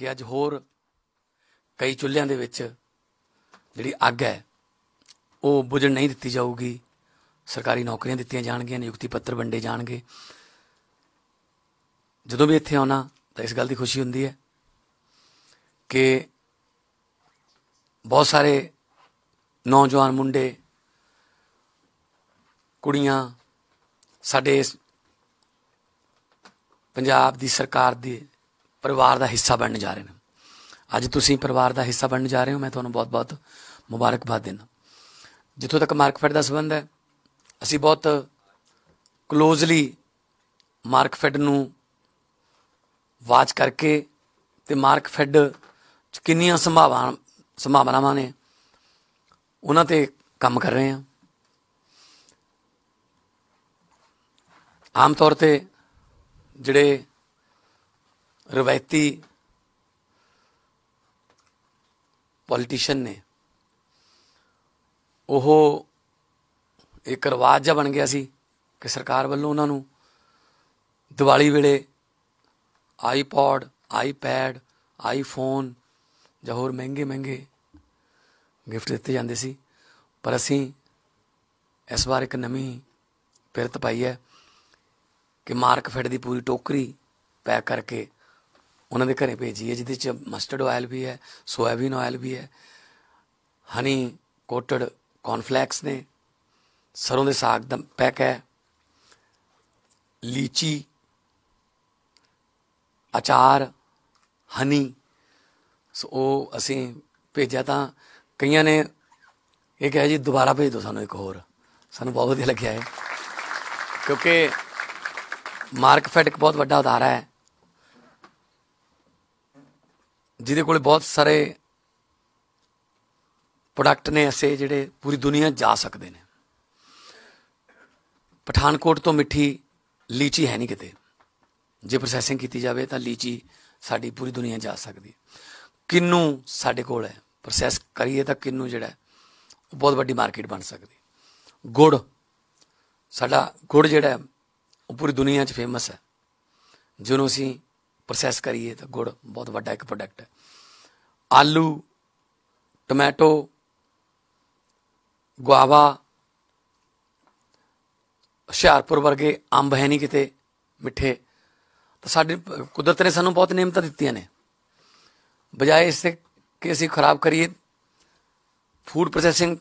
ਕਿ ਅੱਜ ਹੋਰ ਕਈ ਚੁੱਲ੍ਹਿਆਂ ਦੇ ਵਿੱਚ ਜਿਹੜੀ ਅੱਗ ਹੈ ਉਹ ਬੁਝਣ ਨਹੀਂ ਦਿੱਤੀ ਜਾਊਗੀ ਸਰਕਾਰੀ ਨੌਕਰੀਆਂ ਦਿੱਤੀਆਂ ਜਾਣਗੀਆਂ ਨਿਯੁਕਤੀ ਪੱਤਰ ਵੰਡੇ ਜਾਣਗੇ ਜਦੋਂ ਵੀ ਇੱਥੇ ਆਉਣਾ ਤਾਂ ਇਸ ਗੱਲ ਦੀ ਖੁਸ਼ੀ ਹੁੰਦੀ ਹੈ ਕਿ ਬਹੁਤ ਸਾਰੇ ਨੌਜਵਾਨ ਮੁੰਡੇ ਕੁੜੀਆਂ ਸਾਡੇ ਪੰਜਾਬ ਦੀ ਸਰਕਾਰ ਦੇ ਪਰਿਵਾਰ ਦਾ ਹਿੱਸਾ ਬਣਨ ਜਾ ਰਹੇ ਨੇ ਅੱਜ ਤੁਸੀਂ ਪਰਿਵਾਰ ਦਾ ਹਿੱਸਾ ਬਣਨ ਜਾ ਰਹੇ ਹੋ ਮੈਂ ਤੁਹਾਨੂੰ ਬਹੁਤ-ਬਹੁਤ ਮੁਬਾਰਕਬਾਦ ਦਿੰਦਾ ਜਿੱਥੋਂ ਤੱਕ ਮਾਰਕਫੈਡ ਦਾ ਸਬੰਧ ਹੈ ਅਸੀਂ ਬਹੁਤ ਕਲੋਜ਼ਲੀ ਮਾਰਕਫੈਡ ਨੂੰ ਵਾਚ ਕਰਕੇ ਤੇ ਮਾਰਕਫੈਡ ਚ ਕਿੰਨੀਆਂ ਸੰਭਾਵਨਾ ਸੰਭਾਵਨਾਵਾਂ ਨੇ ਉਹਨਾਂ ਤੇ ਕੰਮ ਕਰ ਰਹੇ ਹਾਂ ਆਮ ਤੌਰ ਤੇ ਜਿਹੜੇ ਰਵਾਇਤੀ ਪੋਲੀਟੀਸ਼ੀਅਨ ਨੇ ਉਹ ਇੱਕ ਰਵਾਜ ਜਾ ਬਣ ਗਿਆ ਸੀ ਕਿ ਸਰਕਾਰ ਵੱਲੋਂ ਉਹਨਾਂ ਨੂੰ ਦੀਵਾਲੀ ਵੇਲੇ ਆਈਪੌਡ ਆਈਪੈਡ ਆਈਫੋਨ ਜਾਂ ਹੋਰ ਮਹਿੰਗੇ ਮਹਿੰਗੇ ਗਿਫਟ ਦਿੱਤੇ ਜਾਂਦੇ ਸੀ ਪਰ ਅਸੀਂ ਇਸ ਵਾਰ ਇੱਕ ਨਵੀਂ ਪਿਰਤ ਪਾਈ ਹੈ ਕਿ ਮਾਰਕ ਫੈਡ ਦੀ ਪੂਰੀ ਟੋਕਰੀ ਪੈਕ ਕਰਕੇ ਉਹਨਾਂ ਦੇ ਘਰੇ ਭੇਜੀ ਹੈ ਜਿਹਦੇ ਚ ਮਸਟਰਡ ਆਇਲ ਵੀ ਹੈ ਸੋਇਆਬੀਨ ਆਇਲ ਵੀ ਹੈ ਹਨੀ ਕੋਟਡ ਕੌਨਫਲੈਕਸ ਨੇ ਸਰੋਂ ਦੇ ਸਾਗ ਦਾ ਪੈਕ ਹੈ ਲੀਚੀ ਅਚਾਰ ਹਨੀ ਸੋ ਉਹ ਅਸੀਂ ਭੇਜਿਆ ਤਾਂ ਕਈਆਂ ਨੇ ਇਹ ਕਿਹਾ ਜੀ ਦੁਬਾਰਾ ਭੇਜ ਦਿਓ ਸਾਨੂੰ ਇੱਕ ਹੋਰ ਸਾਨੂੰ ਬਹੁਤ ਵਧੀਆ ਲੱਗਿਆ ਹੈ ਕਿਉਂਕਿ ਮਾਰਕ ਫੈਡ ਇੱਕ ਬਹੁਤ ਵੱਡਾ ਉਦਾਹਰਾ ਹੈ ਜਿਹਦੇ ਕੋਲੇ ਬਹੁਤ ਸਾਰੇ ਪ੍ਰੋਡਕਟ ਨੇ ਐਸੇ ਜਿਹੜੇ ਪੂਰੀ ਦੁਨੀਆ ਜਾ ਸਕਦੇ ਨੇ ਪਠਾਨਕੋਟ ਤੋਂ ਮਿੱਠੀ ਲੀਚੀ ਹੈ ਨਹੀਂ ਕਿਤੇ ਜੇ ਪ੍ਰੋਸੈਸਿੰਗ ਕੀਤੀ ਜਾਵੇ ਤਾਂ ਲੀਚੀ ਸਾਡੀ ਪੂਰੀ ਦੁਨੀਆ ਜਾ ਸਕਦੀ ਕਿੰਨੂ ਸਾਡੇ ਕੋਲ ਹੈ ਪ੍ਰੋਸੈਸ ਕਰੀਏ ਤਾਂ ਕਿੰਨੂ ਜਿਹੜਾ ਉਹ ਬਹੁਤ ਵੱਡੀ ਮਾਰਕੀਟ ਬਣ ਸਕਦੀ ਗੁੜ ਸਾਡਾ ਗੁੜ ਜਿਹੜਾ ਉਹ ਪੂਰੀ ਦੁਨੀਆ 'ਚ ਫੇਮਸ ਹੈ ਜਿਹਨੂੰ ਅਸੀਂ ਪ੍ਰੋਸੈਸ ਕਰੀਏ ਤਾਂ ਗੁੜ ਬਹੁਤ ਵੱਡਾ ਇੱਕ ਪ੍ਰੋਡਕਟ ਹੈ ਆਲੂ ਟੋਮੈਟੋ ਗੁਆਵਾ ਹਸ਼ਿਆਰਪੁਰ ਵਰਗੇ ਅੰਬ ਹੈ ਨਹੀਂ ਕਿਤੇ ਮਿੱਠੇ ਤਾਂ ਸਾਡੇ ਕੁਦਰਤ ਨੇ ਸਾਨੂੰ ਬਹੁਤ ਨੇਮਤਾਂ ਦਿੱਤੀਆਂ ਨੇ ਬਜਾਏ ਇਸ ਤੇ ਕਿ ਅਸੀਂ ਖਰਾਬ ਕਰੀਏ ਫੂਡ ਪ੍ਰੋਸੈਸਿੰਗ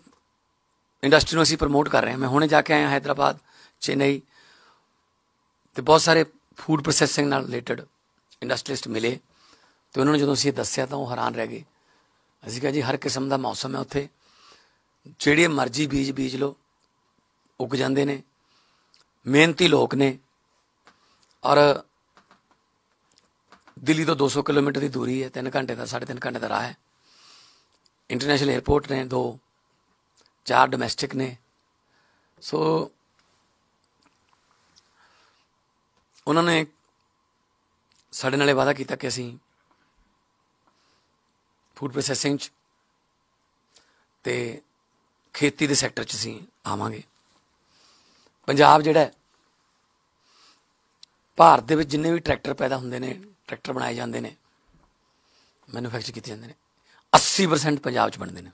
ਇੰਡਸਟਰੀ ਨੂੰ ਅਸੀਂ ਪ੍ਰਮੋਟ ਕਰ ਰਹੇ ਹਾਂ ਮੈਂ ਹੁਣੇ ਜਾ ਕੇ ਆਇਆ ਹైదరాబాద్ ਚੇਨਈ ਤੇ ਬਹੁਤ ਸਾਰੇ ਫੂਡ ਪ੍ਰੋਸੈਸਿੰਗ ਨਾਲ ਰਿਲੇਟਡ ਇੰਡਸਟਰੀਸਟ ਮਿਲੇ ਤੇ ਉਹਨਾਂ ਨੂੰ ਜਦੋਂ ਅਸੀਂ ਦੱਸਿਆ ਤਾਂ ਉਹ ਹੈਰਾਨ ਰਹਿ ਗਏ ਅਸੀਂ ਕਿਹਾ ਜੀ ਹਰ ਕਿਸਮ ਦਾ ਮੌਸਮ ਹੈ ਉੱਥੇ ਜਿਹੜੇ ਮਰਜ਼ੀ ਬੀਜ ਬੀਜ ਲੋ ਉੱਗ ਜਾਂਦੇ ਨੇ ਮਿਹਨਤੀ ਲੋਕ ਨੇ ਔਰ ਦਿੱਲੀ ਤੋਂ 200 ਕਿਲੋਮੀਟਰ ਦੀ ਦੂਰੀ ਹੈ 3 ਘੰਟੇ ਦਾ 3.5 ਘੰਟੇ ਦਾ ਰਾਹ ਹੈ ਇੰਟਰਨੈਸ਼ਨਲ 에ਅਰਪੋਰਟ ਨੇ ਦੋ ਚਾਰ ਡੋਮੈਸਟਿਕ ਨੇ ਸੋ ਉਹਨਾਂ ਨੇ ਸਾਡੇ ਨਾਲੇ ਵਾਦਾ ਕੀਤਾ ਕਿ ਅਸੀਂ ਫੂਡ ਪ੍ਰੋਸੈਸਿੰਗ ਚ ਤੇ ਖੇਤੀ ਦੇ ਸੈਕਟਰ ਚ ਸੀ ਆਵਾਂਗੇ ਪੰਜਾਬ ਜਿਹੜਾ ਭਾਰਤ ਦੇ ਵਿੱਚ ਜਿੰਨੇ ਵੀ ਟਰੈਕਟਰ ਪੈਦਾ ਹੁੰਦੇ ਨੇ ਟਰੈਕਟਰ ਬਣਾਏ ਜਾਂਦੇ ਨੇ ਮੈਨੂਫੈਕਚਰ ਕੀਤੇ ਜਾਂਦੇ ਨੇ 80% ਪੰਜਾਬ 'ਚ ਬਣਦੇ ਨੇ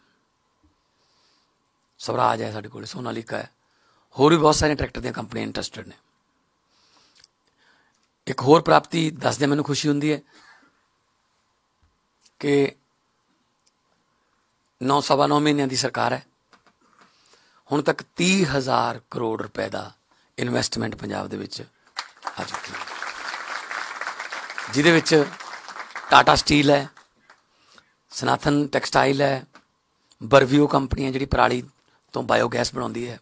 ਸਵਰਾਜ ਹੈ ਸਾਡੇ ਕੋਲ ਸੋਨਾਲੀਕਾ ਹੈ ਹੋਰ ਵੀ ਬਹੁਤ ਸਾਰੇ ਟਰੈਕਟਰ ਦੀਆਂ ਕੰਪਨੀਆਂ ਇੰਟਰਸਟਡ ਨੇ ਇੱਕ ਹੋਰ ਪ੍ਰਾਪਤੀ ਦੱਸਦੇ ਮੈਨੂੰ ਖੁਸ਼ੀ ਹੁੰਦੀ ਹੈ ਕਿ 9 ਸਵਾ 9 ਮਹੀਨਿਆਂ ਦੀ ਸਰਕਾਰ ਹੈ ਹੁਣ ਤੱਕ 30000 ਕਰੋੜ ਰੁਪਏ ਦਾ ਇਨਵੈਸਟਮੈਂਟ ਪੰਜਾਬ ਦੇ ਵਿੱਚ ਆ ਚੁੱਕੀ ਹੈ ਜਿਹਦੇ ਵਿੱਚ ਟਾਟਾ ਸਟੀਲ ਹੈ ਸਨਾਥਨ ਟੈਕਸਟਾਈਲ ਹੈ ਬਰਵਿਓ ਕੰਪਨੀ ਹੈ ਜਿਹੜੀ ਪਰਾਲੀ ਤੋਂ ਬਾਇਓਗੈਸ ਬਣਾਉਂਦੀ ਹੈ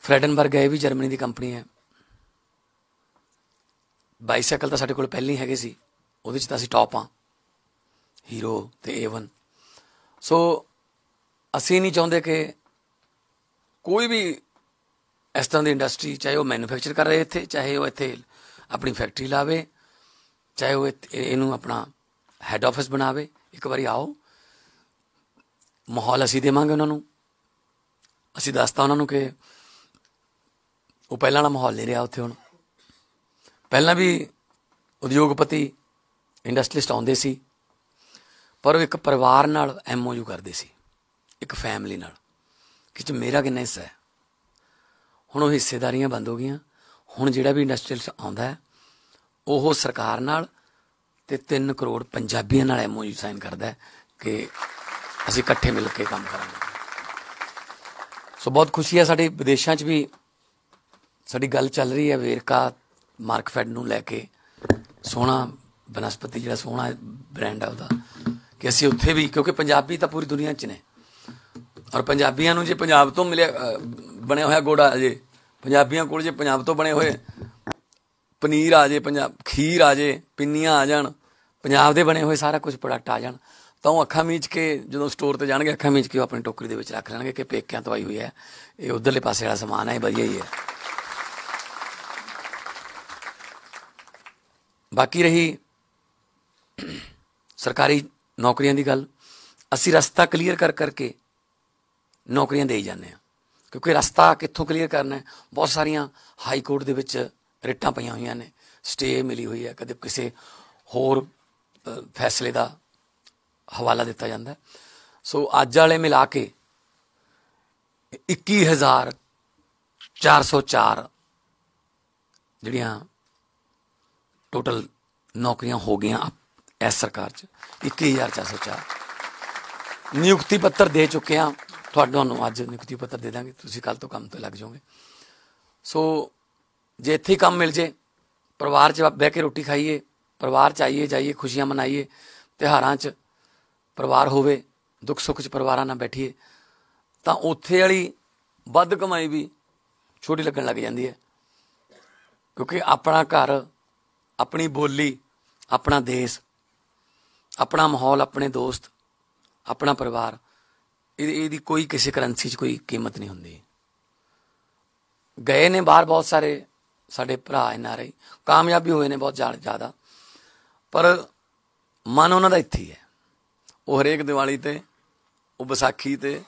ਫਰੈਡਨਬਰਗ ਹੈ ਇਹ ਵੀ ਜਰਮਨੀ ਦੀ ਕੰਪਨੀ ਹੈ ਬਾਈਸਾਈਕਲ ਤਾਂ ਸਾਡੇ ਕੋਲ ਪਹਿਲਾਂ ਹੀ ਹੈਗੇ ਸੀ ਉਹਦੇ 'ਚ ਤਾਂ ਅਸੀਂ ਟੌਪ ਆ ਹੀਰੋ ਤੇ A1 ਸੋ ਅਸੀਂ ਨਹੀਂ ਚਾਹੁੰਦੇ ਕਿ ਕੋਈ ਵੀ ਇਸ ਤਰ੍ਹਾਂ ਦੀ ਇੰਡਸਟਰੀ ਚਾਹੇ ਉਹ ਮੈਨੂਫੈਕਚਰ ਕਰ ਰਹੇ ਇੱਥੇ ਚਾਹੇ ਉਹ ਇੱਥੇ ਆਪਣੀ ਫੈਕਟਰੀ ਲਾਵੇ ਚਾਹੇ ਉਹ ਇਹਨੂੰ ਆਪਣਾ ਹੈੱਡ ਆਫਿਸ ਬਣਾਵੇ ਇੱਕ ਵਾਰੀ ਆਓ ਮਾਹੌਲ ਅਸੀਂ ਦੇਵਾਂਗੇ ਉਹਨਾਂ ਨੂੰ ਅਸੀਂ ਦੱਸਤਾ ਉਹਨਾਂ ਨੂੰ ਕਿ ਉਹ ਪਹਿਲਾਂ ਵਾਲਾ ਮਾਹੌਲ ਨਹੀਂ ਰਿਹਾ ਉੱਥੇ ਹੁਣ ਪਹਿਲਾਂ ਵੀ ਉਦਯੋਗਪਤੀ ਇੰਡਸਟਰੀਸਟ ਆਉਂਦੇ ਸੀ ਪਰ ਉਹ ਇੱਕ ਪਰਿਵਾਰ ਨਾਲ ਐਮਓਯੂ ਕਰਦੇ ਸੀ ਇੱਕ ਫੈਮਿਲੀ ਨਾਲ ਕਿ ਚ ਮੇਰਾ ਕਿੰਨਾ ਹਿੱਸਾ ਹੈ ਹੁਣ ਉਹ ਹਿੱਸੇਦਾਰੀਆਂ ਬੰਦ ਹੋ ਗਈਆਂ ਹੁਣ ਜਿਹੜਾ ਵੀ ਇੰਡਸਟਰੀਅਲ ਆਉਂਦਾ ਉਹ ਸਰਕਾਰ ਨਾਲ ਤੇ 3 ਕਰੋੜ ਪੰਜਾਬੀਆਂ ਨਾਲ ਐਮਓਯੂ ਸਾਈਨ ਕਰਦਾ ਹੈ ਕਿ ਅਸੀਂ ਇਕੱਠੇ ਮਿਲ ਕੇ ਕੰਮ ਕਰਾਂਗੇ ਸੋ ਬਹੁਤ ਖੁਸ਼ੀ ਹੈ ਸਾਡੇ ਵਿਦੇਸ਼ਾਂ 'ਚ ਵੀ ਸਾਡੀ ਗੱਲ ਚੱਲ ਰਹੀ ਹੈ ਵੇਰਕਾ ਮਾਰਕਫੈਡ ਨੂੰ ਲੈ ਕੇ ਸੋਹਣਾ ਬਨਸਪਤੀ ਜਿਹੜਾ ਸੋਹਣਾ ਬ੍ਰਾਂਡ ਆ ਉਹਦਾ ਕਿ ਅਸੀਂ ਉੱਥੇ ਵੀ ਕਿਉਂਕਿ ਪੰਜਾਬੀ ਤਾਂ ਪੂਰੀ ਦੁਨੀਆ 'ਚ ਨੇ ਔਰ ਪੰਜਾਬੀਆਂ ਨੂੰ ਜੇ ਪੰਜਾਬ ਤੋਂ ਮਿਲਿਆ ਬਣਿਆ ਹੋਇਆ ਗੋੜਾ ਜੇ ਪੰਜਾਬੀਆਂ ਕੋਲ ਜੇ ਪੰਜਾਬ ਤੋਂ ਬਣੇ ਹੋਏ ਪਨੀਰ ਆ ਜੇ ਪੰਜਾਬ ਖੀਰ ਆ ਜੇ ਪਿੰਨੀਆਂ ਆ ਜਾਣ ਪੰਜਾਬ ਦੇ ਬਣੇ ਹੋਏ ਸਾਰਾ ਕੁਝ ਪ੍ਰੋਡਕਟ ਆ ਜਾਣ ਤਾਂ ਉਹ ਅੱਖਾਂ ਮੀਚ ਕੇ ਜਦੋਂ ਸਟੋਰ ਤੇ ਜਾਣਗੇ ਅੱਖਾਂ ਮੀਚ ਕੇ ਉਹ ਆਪਣੀ ਟੋਕਰੀ ਦੇ ਵਿੱਚ ਰੱਖ ਲੈਣਗੇ ਕਿ ਪੇਕਿਆਂ ਤੋਂ ਆਈ ਹੋਈ ਹੈ ਇਹ ਉਧਰਲੇ ਪਾਸੇ ਵਾਲਾ ਸਮਾਨ ਹੈ ਵਧੀਆ ਹੀ ਹੈ ਬਾਕੀ ਰਹੀ ਸਰਕਾਰੀ ਨੌਕਰੀਆਂ ਦੀ ਗੱਲ ਅਸੀਂ ਰਸਤਾ ਕਲੀਅਰ ਕਰ ਕਰਕੇ ਨੌਕਰੀਆਂ ਦੇਈ ਜਾਂਦੇ ਆ ਕਿਉਂਕਿ ਰਸਤਾ ਕਿੱਥੋਂ ਕਲੀਅਰ ਕਰਨਾ ਹੈ ਬਹੁਤ ਸਾਰੀਆਂ ਹਾਈ ਕੋਰਟ ਦੇ ਵਿੱਚ ਰਿਟਾਂ ਪਈਆਂ ਹੋਈਆਂ ਨੇ ਸਟੇ ਮਿਲੀ ਹੋਈ ਹੈ ਕਦੇ ਕਿਸੇ ਹੋਰ ਫੈਸਲੇ ਦਾ ਹਵਾਲਾ ਦਿੱਤਾ ਜਾਂਦਾ ਸੋ ਅੱਜ ਵਾਲੇ ਮਿਲਾ ਕੇ 21404 ਜਿਹੜੀਆਂ ਨੌਕਰੀਆਂ ਹੋ हो ਆਪ ਐਸ ਸਰਕਾਰ 'ਚ 21404 ਨਿਯੁਕਤੀ ਪੱਤਰ ਦੇ ਚੁੱਕੇ ਆ ਤੁਹਾਨੂੰ ਅੱਜ ਨਿਯੁਕਤੀ ਪੱਤਰ ਦੇ ਦਾਂਗੇ ਤੁਸੀਂ ਕੱਲ ਤੋਂ ਕੰਮ ਤੇ ਲੱਗ ਜਾਓਗੇ ਸੋ ਜੇ ਇੱਥੇ ਕੰਮ ਮਿਲ ਜੇ ਪਰਿਵਾਰ 'ਚ ਬਹਿ ਕੇ ਰੋਟੀ ਖਾਈਏ ਪਰਿਵਾਰ 'ਚ ਆਈਏ ਜਾਈਏ ਖੁਸ਼ੀਆਂ ਮਨਾਈਏ ਤਿਹਾਰਾਂ 'ਚ ਪਰਿਵਾਰ ਹੋਵੇ ਦੁੱਖ ਸੁੱਖ 'ਚ ਪਰਿਵਾਰਾਂ ਨਾਲ ਬੈਠੀਏ ਤਾਂ ਉੱਥੇ ਵਾਲੀ ਵੱਧ ਕਮਾਈ ਵੀ ਛੋਟੀ ਲੱਗਣ ਲੱਗ ਜਾਂਦੀ ਹੈ ਕਿਉਂਕਿ ਆਪਣਾ ਘਰ ਆਪਣੀ ਬੋਲੀ ਆਪਣਾ ਦੇਸ਼ ਆਪਣਾ ਮਾਹੌਲ ਆਪਣੇ ਦੋਸਤ ਆਪਣਾ ਪਰਿਵਾਰ ਇਹਦੀ ਕੋਈ ਕਿਸੇ ਕਰੰਸੀ 'ਚ ਕੋਈ ਕੀਮਤ ਨਹੀਂ ਹੁੰਦੀ ਗਏ ਨੇ ਬਾਹਰ ਬਹੁਤ ਸਾਰੇ ਸਾਡੇ ਭਰਾ ਐਨਆਰਆਈ ਕਾਮਯਾਬੀ ਹੋਏ ਨੇ ਬਹੁਤ ਜ਼ਿਆਦਾ ਪਰ ਮਨ ਉਹਨਾਂ ਦਾ ਇੱਥੇ ਹੈ ਉਹ ਹਰੇਕ ਦੀਵਾਲੀ ਤੇ ਉਹ ਵਿਸਾਖੀ ਤੇ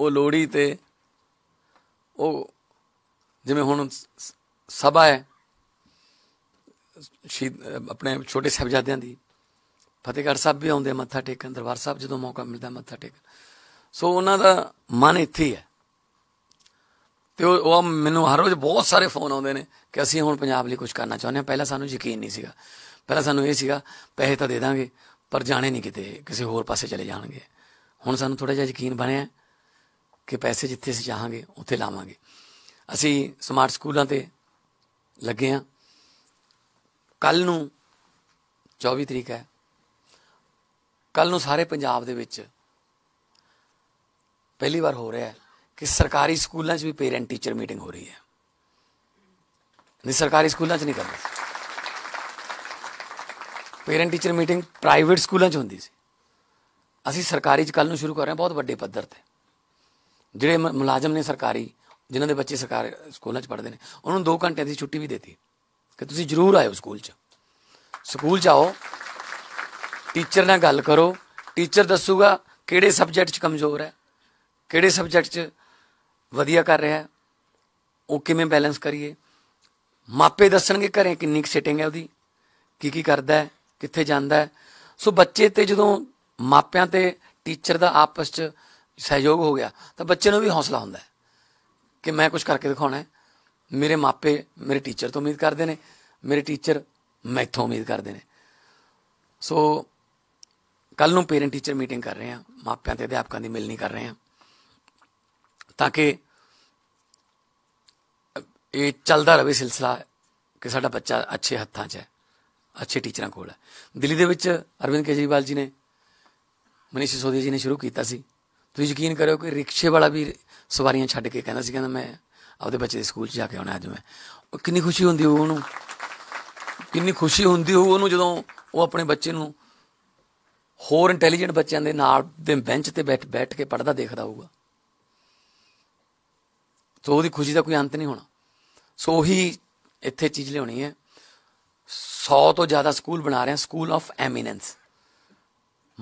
ਉਹ ਲੋਹੜੀ ਤੇ ਉਹ ਜਿਵੇਂ ਹੁਣ ਸਭਾ ਹੈ ਸ਼ਹੀਦ ਆਪਣੇ ਛੋਟੇ ਸਹਬਜ਼ਾਦਿਆਂ ਦੀ ਫਤਿਹਗੜ੍ਹ ਸਾਹਿਬ ਵੀ ਆਉਂਦੇ ਮੱਥਾ ਟੇਕਣ ਦਰਬਾਰ ਸਾਹਿਬ ਜਦੋਂ ਮੌਕਾ ਮਿਲਦਾ ਮੱਥਾ ਟੇਕਣ ਸੋ ਉਹਨਾਂ ਦਾ ਮਨ ਇੱਥੇ ਹੈ ਤੇ ਉਹ ਮੈਨੂੰ ਹਰ ਰੋਜ਼ ਬਹੁਤ ਸਾਰੇ ਫੋਨ ਆਉਂਦੇ ਨੇ ਕਿ ਅਸੀਂ ਹੁਣ ਪੰਜਾਬ ਲਈ ਕੁਝ ਕਰਨਾ ਚਾਹੁੰਦੇ ਹਾਂ ਪਹਿਲਾਂ ਸਾਨੂੰ ਯਕੀਨ ਨਹੀਂ ਸੀਗਾ ਪਹਿਲਾਂ ਸਾਨੂੰ ਇਹ ਸੀਗਾ ਪੈਸੇ ਤਾਂ ਦੇ ਦਾਂਗੇ ਪਰ ਜਾਣੇ ਨਹੀਂ ਕਿਤੇ ਕਿਸੇ ਹੋਰ ਪਾਸੇ ਚਲੇ ਜਾਣਗੇ ਹੁਣ ਸਾਨੂੰ ਥੋੜਾ ਜਿਹਾ ਯਕੀਨ ਬਣਿਆ ਕਿ ਪੈਸੇ ਜਿੱਥੇ ਅਸੀਂ ਚਾਹਾਂਗੇ ਉੱਥੇ ਲਾਵਾਂਗੇ ਅਸੀਂ ਸਮਾਰਟ ਸਕੂਲਾਂ ਤੇ ਲੱਗੇ ਆ ਕੱਲ ਨੂੰ 24 ਤਰੀਕ ਹੈ ਕੱਲ ਨੂੰ ਸਾਰੇ ਪੰਜਾਬ ਦੇ ਵਿੱਚ ਪਹਿਲੀ ਵਾਰ ਹੋ ਰਿਹਾ ਹੈ ਕਿ ਸਰਕਾਰੀ ਸਕੂਲਾਂ 'ਚ ਵੀ ਪੇਰੈਂਟ ਟੀਚਰ ਮੀਟਿੰਗ ਹੋ ਰਹੀ ਹੈ ਨਹੀਂ ਸਰਕਾਰੀ ਸਕੂਲਾਂ 'ਚ ਨਹੀਂ ਕਰਦੇ ਪੇਰੈਂਟ ਟੀਚਰ ਮੀਟਿੰਗ ਪ੍ਰਾਈਵੇਟ ਸਕੂਲਾਂ 'ਚ ਹੁੰਦੀ ਸੀ ਅਸੀਂ ਸਰਕਾਰੀ 'ਚ ਕੱਲ ਨੂੰ ਸ਼ੁਰੂ ਕਰ ਰਹੇ ਹਾਂ ਬਹੁਤ ਵੱਡੇ ਪੱਧਰ ਤੇ ਜਿਹੜੇ ਮੁਲਾਜ਼ਮ ਨੇ ਸਰਕਾਰੀ ਜਿਨ੍ਹਾਂ ਦੇ ਬੱਚੇ ਸਰਕਾਰੀ ਸਕੂਲਾਂ 'ਚ ਪੜ੍ਹਦੇ ਨੇ ਉਹਨਾਂ ਨੂੰ 2 ਘੰਟੇ ਦੀ ਛੁੱਟੀ ਵੀ ਦਿੱਤੀ ਕਿ ਤੁਸੀਂ ਜ਼ਰੂਰ ਆਇਓ ਸਕੂਲ 'ਚ ਸਕੂਲ ਜਾਓ ਟੀਚਰ ਨਾਲ ਗੱਲ ਕਰੋ ਟੀਚਰ ਦੱਸੂਗਾ ਕਿਹੜੇ ਸਬਜੈਕਟ 'ਚ ਕਮਜ਼ੋਰ ਹੈ ਕਿਹੜੇ ਸਬਜੈਕਟ 'ਚ ਵਧੀਆ ਕਰ ਰਿਹਾ ਹੈ ਉਹ ਕਿਵੇਂ ਬੈਲੈਂਸ ਕਰੀਏ ਮਾਪੇ ਦੱਸਣਗੇ ਘਰੇ ਕਿੰਨੀ ਕਿ ਸਿਟਿੰਗ ਹੈ ਉਹਦੀ ਕੀ ਕੀ ਕਰਦਾ ਹੈ ਕਿੱਥੇ ਜਾਂਦਾ ਹੈ ਸੋ ਬੱਚੇ ਤੇ ਜਦੋਂ ਮਾਪਿਆਂ ਤੇ ਟੀਚਰ ਦਾ ਆਪਸ 'ਚ ਸਹਿਯੋਗ ਹੋ ਗਿਆ ਤਾਂ ਬੱਚੇ ਨੂੰ ਵੀ ਹੌਸਲਾ ਹੁੰਦਾ ਹੈ ਕਿ ਮੈਂ ਕੁਝ ਕਰਕੇ ਦਿਖਾਉਣਾ ਹੈ ਮੇਰੇ ਮਾਪੇ ਮੇਰੇ ਟੀਚਰ ਤੋਂ ਉਮੀਦ ਕਰਦੇ ਨੇ ਮੇਰੇ ਟੀਚਰ ਮੈਥੋਂ ਉਮੀਦ ਕਰਦੇ ਨੇ ਸੋ ਕੱਲ ਨੂੰ ਪੇਰੈਂਟ ਟੀਚਰ ਮੀਟਿੰਗ ਕਰ ਰਹੇ ਆ ਮਾਪਿਆਂ ਤੇ ਅਧਿਆਪਕਾਂ ਦੀ ਮਿਲਣੀ ਕਰ ਰਹੇ ਆ ਤਾਂ ਕਿ ਇਹ ਚੱਲਦਾ ਰਹੇ ਸਿਲਸਿਲਾ ਕਿ ਸਾਡਾ ਬੱਚਾ ਅੱਛੇ ਹੱਥਾਂ 'ਚ ਹੈ ਅੱਛੇ ਟੀਚਰਾਂ ਕੋਲ ਹੈ ਦਿੱਲੀ ਦੇ ਵਿੱਚ ਅਰਵਿੰਦ ਕੇਜਰੀਵਾਲ ਜੀ ਨੇ ਮਨੀਸ਼ ਸੋਦੀਆ ਜੀ ਨੇ ਸ਼ੁਰੂ ਕੀਤਾ ਸੀ ਤੁਸੀਂ ਯਕੀਨ ਕਰੋ ਕਿ ਰਿਕਸ਼ੇ ਵਾਲਾ ਵੀ ਸਵਾਰੀਆਂ ਛੱਡ ਕੇ ਕਹਿੰਦਾ ਸੀ ਕਹਿੰਦਾ ਮੈਂ ਆਪਦੇ ਬੱਚੇ ਦੇ ਸਕੂਲ 'ਚ ਜਾ ਕੇ ਆਉਣਾ ਅੱਜ ਮੈਂ ਕਿੰਨੀ ਖੁਸ਼ੀ ਹੁੰਦੀ ਉਹਨੂੰ ਕਿੰਨੀ ਖੁਸ਼ੀ ਹੁੰਦੀ ਹੋਊ ਉਹਨੂੰ ਜਦੋਂ ਉਹ ਆਪਣੇ ਬੱਚੇ ਨੂੰ ਹੋਰ ਇੰਟੈਲੀਜੈਂਟ ਬੱਚਿਆਂ ਦੇ ਨਾਲ ਦੇ ਬੈਂਚ ਤੇ ਬੈਠ ਬੈਠ ਕੇ ਪੜਦਾ ਦੇਖਦਾ ਹੋਊਗਾ ਸੋ ਉਹਦੀ ਖੁਸ਼ੀ ਦਾ ਕੋਈ ਅੰਤ ਨਹੀਂ ਹੋਣਾ ਸੋ ਉਹੀ ਇੱਥੇ ਚੀਜ਼ ਲਿਆਉਣੀ ਹੈ 100 ਤੋਂ ਜ਼ਿਆਦਾ ਸਕੂਲ ਬਣਾ ਰਹੇ ਹਾਂ ਸਕੂਲ ਆਫ ਐਮੀਨੈਂਸ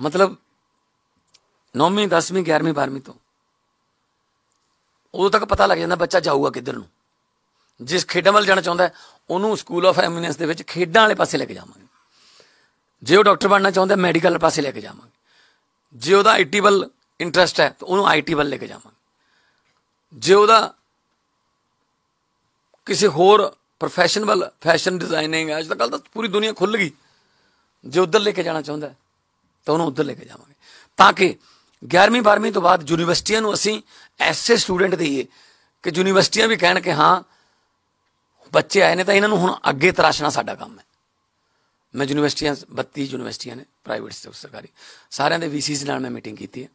ਮਤਲਬ 9ਵੀਂ 10ਵੀਂ 11ਵੀਂ 12ਵੀਂ ਤੋਂ ਉਦੋਂ ਤੱਕ ਪਤਾ ਲੱਗ ਜਾਂਦਾ ਬੱਚਾ ਜਾਊਗਾ ਕਿੱਧਰ ਨੂੰ ਜਿਸ ਖੇਡਾਂ ਵੱਲ ਜਾਣਾ ਚਾਹੁੰਦਾ ਉਹਨੂੰ ਸਕੂਲ ਆਫ ਐਮਿਨੈਂਸ ਦੇ ਵਿੱਚ ਖੇਡਾਂ ਵਾਲੇ ਪਾਸੇ ਲੈ ਕੇ ਜਾਵਾਂਗੇ ਜੇ ਉਹ ਡਾਕਟਰ ਬਣਨਾ ਚਾਹੁੰਦਾ ਮੈਡੀਕਲ ਪਾਸੇ ਲੈ ਕੇ ਜਾਵਾਂਗੇ ਜੇ ਉਹਦਾ ਆਈਟੀ ਵੱਲ ਇੰਟਰਸਟ ਹੈ ਤਾਂ ਉਹਨੂੰ ਆਈਟੀ ਵੱਲ ਲੈ ਕੇ ਜਾਵਾਂਗੇ ਜੇ ਉਹਦਾ ਕਿਸੇ ਹੋਰ ਪ੍ਰੋਫੈਸ਼ਨ ਵੱਲ ਫੈਸ਼ਨ ਡਿਜ਼ਾਈਨਿੰਗ ਅੱਜ ਕੱਲ ਤਾਂ ਪੂਰੀ ਦੁਨੀਆ ਖੁੱਲ ਗਈ ਜੇ ਉਧਰ ਲੈ ਕੇ ਜਾਣਾ ਚਾਹੁੰਦਾ ਤਾਂ ਉਹਨੂੰ ਉਧਰ ਲੈ ਕੇ ਜਾਵਾਂਗੇ ਤਾਂ ਕਿ 11ਵੀਂ 12ਵੀਂ ਤੋਂ ਬਾਅਦ ਯੂਨੀਵਰਸਿਟੀਆਂ ਨੂੰ ਅਸੀਂ ਐਸੇ ਸਟੂਡੈਂਟ ਦੇਈਏ ਕਿ ਯੂਨੀਵਰਸਿਟੀਆਂ ਵੀ ਕਹਿਣ ਕਿ ਹਾਂ ਬੱਚੇ ਆਏ ਨੇ ਤਾਂ ਇਹਨਾਂ ਨੂੰ ਹੁਣ ਅੱਗੇ ਤਰਾਸ਼ਣਾ ਸਾਡਾ ਕੰਮ ਹੈ ਮੈਂ ਯੂਨੀਵਰਸਿਟੀਆਂ 32 ਯੂਨੀਵਰਸਿਟੀਆਂ ਨੇ ਪ੍ਰਾਈਵੇਟ ਤੇ ਸਰਕਾਰੀ ਸਾਰਿਆਂ ਦੇ ਵੀਸੀਸ ਨਾਲ ਮੈਂ ਮੀਟਿੰਗ ਕੀਤੀ ਹੈ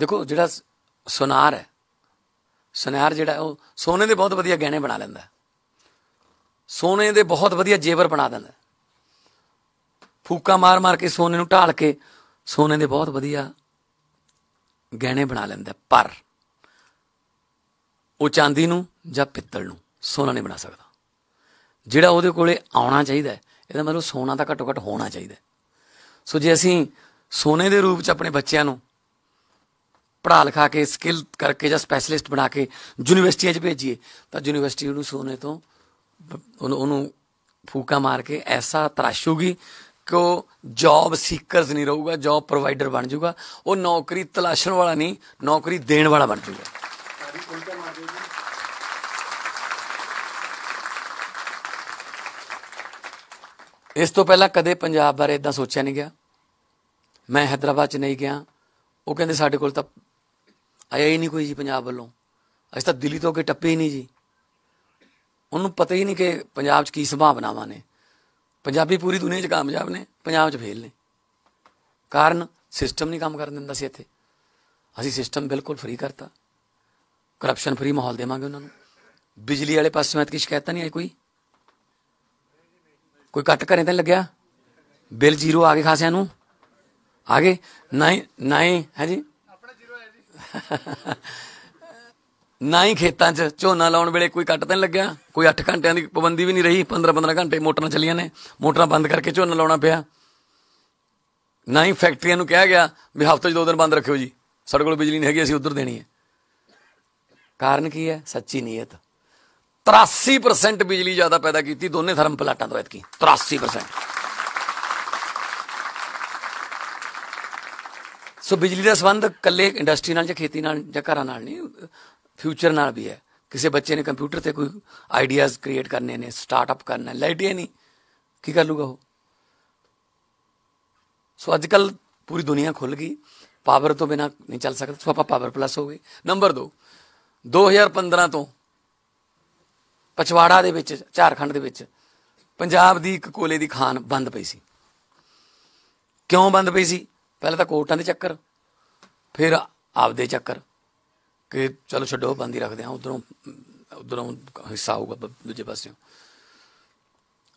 ਦੇਖੋ ਜਿਹੜਾ ਸੁਨਾਰ ਹੈ ਸੁਨਾਰ ਜਿਹੜਾ ਉਹ ਸੋਨੇ ਦੇ ਬਹੁਤ ਵਧੀਆ ਗਹਿਣੇ ਬਣਾ ਲੈਂਦਾ ਸੋਨੇ ਦੇ ਬਹੁਤ ਵਧੀਆ ਜੇਵਰ ਬਣਾ ਦਿੰਦਾ ਫੂਕਾ ਮਾਰ ਮਾਰ ਕੇ ਸੋਨੇ ਨੂੰ ਢਾਲ ਕੇ ਸੋਨੇ ਦੇ ਬਹੁਤ ਵਧੀਆ ਗਹਿਣੇ ਬਣਾ ਲੈਂਦਾ ਪਰ ਉਹ ਚਾਂਦੀ ਨੂੰ ਜਾਂ ਪਿੱਤਲ ਨੂੰ ਸੋਨਾ ਨਹੀਂ ਬਣਾ ਸਕਦਾ ਜਿਹੜਾ ਉਹਦੇ ਕੋਲੇ ਆਉਣਾ ਚਾਹੀਦਾ ਇਹਦਾ ਮਤਲਬ ਸੋਨਾ ਤਾਂ ਘੱਟੋ ਘੱਟ ਹੋਣਾ ਚਾਹੀਦਾ ਸੋ ਜੇ ਅਸੀਂ ਸੋਨੇ ਦੇ ਰੂਪ 'ਚ ਆਪਣੇ ਬੱਚਿਆਂ ਨੂੰ ਪੜਾ ਲਿਖਾ ਕੇ ਸਕਿੱਲ ਕਰਕੇ ਜਾਂ ਸਪੈਸ਼ਲਿਸਟ ਬਣਾ ਕੇ ਯੂਨੀਵਰਸਿਟੀਆਂ 'ਚ ਭੇਜੀਏ ਤਾਂ ਯੂਨੀਵਰਸਿਟੀ ਉਹਨੂੰ ਸੋਨੇ ਤੋਂ ਉਹਨੂੰ ਫੂਕਾ ਮਾਰ ਕੇ ਐਸਾ ਤਰਾਸ਼ੂਗੀ ਕਿ ਉਹ ਜੌਬ ਸੀਕਰਸ ਨਹੀਂ ਰਹੂਗਾ ਜੌਬ ਪ੍ਰੋਵਾਈਡਰ ਬਣ ਜਾਊਗਾ ਉਹ ਨੌਕਰੀ ਤਲਾਸ਼ਣ ਵਾਲਾ ਨਹੀਂ ਨੌਕਰੀ ਦੇਣ ਵਾਲਾ ਬਣ ਜਾਊਗਾ ਇਸ ਤੋਂ ਪਹਿਲਾਂ ਕਦੇ ਪੰਜਾਬ ਬਾਰੇ ਇਦਾਂ ਸੋਚਿਆ ਨਹੀਂ ਗਿਆ ਮੈਂ ਹైదరాబాద్ ਚ ਨਹੀਂ ਗਿਆ ਉਹ ਕਹਿੰਦੇ ਸਾਡੇ ਕੋਲ ਤਾਂ ਆਇਆ ਹੀ ਨਹੀਂ ਕੋਈ ਜੀ ਪੰਜਾਬ ਵੱਲੋਂ ਅਸੀਂ ਤਾਂ ਦਿੱਲੀ ਤੋਂ ਕੇ ਟੱਪੇ ਹੀ ਨਹੀਂ ਜੀ ਉਹਨੂੰ ਪਤਾ ਹੀ ਨਹੀਂ ਕਿ ਪੰਜਾਬ 'ਚ ਕੀ ਸੰਭਾਵਨਾਵਾਂ ਨੇ ਪੰਜਾਬੀ ਪੂਰੀ ਦੁਨੀਆ 'ਚ ਕਾਮਯਾਬ ਨੇ ਪੰਜਾਬ 'ਚ ਫੇਲ ਨੇ ਕਾਰਨ ਸਿਸਟਮ ਨਹੀਂ ਕੰਮ ਕਰਨ ਦਿੰਦਾ ਸੀ ਇੱਥੇ ਅਸੀਂ ਸਿਸਟਮ ਬਿਲਕੁਲ ਫ੍ਰੀ ਕਰਤਾ ਕਰਪਸ਼ਨ ਫ੍ਰੀ ਮਾਹੌਲ ਦੇਵਾਂਗੇ ਉਹਨਾਂ ਨੂੰ ਬਿਜਲੀ ਵਾਲੇ ਪਾਸੇ ਮੈਂ ਤਾਂ ਸ਼ਿਕਾਇਤਾਂ ਨਹੀਂ ਆਈ ਕੋਈ ਕੋਈ ਕੱਟ ਘਰੇ ਤਾਂ ਲੱਗਿਆ ਬਿੱਲ ਜ਼ੀਰੋ ਆ ਗਏ ਖਾਸਿਆਂ ਨੂੰ ਆ ਗਏ ਨਹੀਂ ਨਹੀਂ ਹੈ ਜੀ ਆਪਣਾ ਜ਼ੀਰੋ ਹੈ ਜੀ ਨਹੀਂ ਖੇਤਾਂ 'ਚ ਝੋਨਾ ਲਾਉਣ ਵੇਲੇ ਕੋਈ ਕੱਟ ਤਾਂ ਲੱਗਿਆ ਕੋਈ 8 ਘੰਟਿਆਂ ਦੀ ਪਾਬੰਦੀ ਵੀ ਨਹੀਂ ਰਹੀ 15 15 ਘੰਟੇ ਮੋਟਰਾਂ ਚੱਲੀਆਂ ਨੇ ਮੋਟਰਾਂ ਬੰਦ ਕਰਕੇ ਝੋਨਾ ਲਾਉਣਾ ਪਿਆ ਨਹੀਂ ਫੈਕਟਰੀਆਂ ਨੂੰ ਕਿਹਾ ਗਿਆ ਵੀ ਹਫ਼ਤੇ 'ਚ ਦੋ ਦਿਨ ਬੰਦ ਰੱਖਿਓ ਜੀ ਸਾਡੇ ਕੋਲ ਬਿਜਲੀ ਨਹੀਂ ਹੈਗੀ ਅਸੀਂ ਉਧਰ ਦੇਣੀ ਹੈ ਕਾਰਨ ਕੀ ਹੈ ਸੱਚੀ ਨੀਅਤ 83% ਬਿਜਲੀ ਜ਼ਿਆਦਾ ਪੈਦਾ ਕੀਤੀ ਦੋਨੇ ਥਰਮ ਪਲਾਟਾਂ ਤੋਂ ਐਤਕੀ 83% ਸੋ ਬਿਜਲੀ ਦਾ ਸੰਬੰਧ ਕੱਲੇ ਇੰਡਸਟਰੀ ਨਾਲ ਜਾਂ ਖੇਤੀ ਨਾਲ ਜਾਂ ਘਰਾਂ ਨਾਲ ਨਹੀਂ ਫਿਊਚਰ ਨਾਲ ਵੀ ਹੈ ਕਿਸੇ ਬੱਚੇ ਨੇ ਕੰਪਿਊਟਰ ਤੇ ਕੋਈ ਆਈਡੀਆਜ਼ ਕ੍ਰੀਏਟ ਕਰਨੇ ਨੇ ਸਟਾਰਟਅਪ ਕਰਨਾ ਲਾਈਟ ਨਹੀਂ ਕੀ ਕਰ ਲੂਗਾ ਉਹ ਸੋ ਅੱਜ ਕੱਲ ਪੂਰੀ ਦੁਨੀਆ ਖੁੱਲ ਗਈ ਪਾਵਰ ਤੋਂ ਬਿਨਾ ਨਹੀਂ ਚੱਲ ਸਕਦਾ ਸੋ ਆਪਾਂ ਪਾਵਰ ਪਲੱਸ ਹੋ ਗਏ ਨੰਬਰ 2 2015 ਤੋਂ ਪਚਵਾੜਾ ਦੇ ਵਿੱਚ ਝਾਰਖੰਡ ਦੇ ਵਿੱਚ ਪੰਜਾਬ ਦੀ ਇੱਕ ਕੋਲੇ ਦੀ ਖਾਨ ਬੰਦ ਪਈ ਸੀ ਕਿਉਂ ਬੰਦ ਪਈ ਸੀ ਪਹਿਲਾਂ ਤਾਂ ਕੋਰਟਾਂ ਦੇ ਚੱਕਰ ਫਿਰ ਆਪਦੇ ਚੱਕਰ ਕਿ ਚਲੋ ਛੱਡੋ ਬੰਦੀ ਰੱਖਦੇ ਆ ਉਧਰੋਂ ਉਧਰੋਂ ਹਿੱਸਾ ਹੋਊਗਾ ਦੂਜੇ ਪਾਸੇ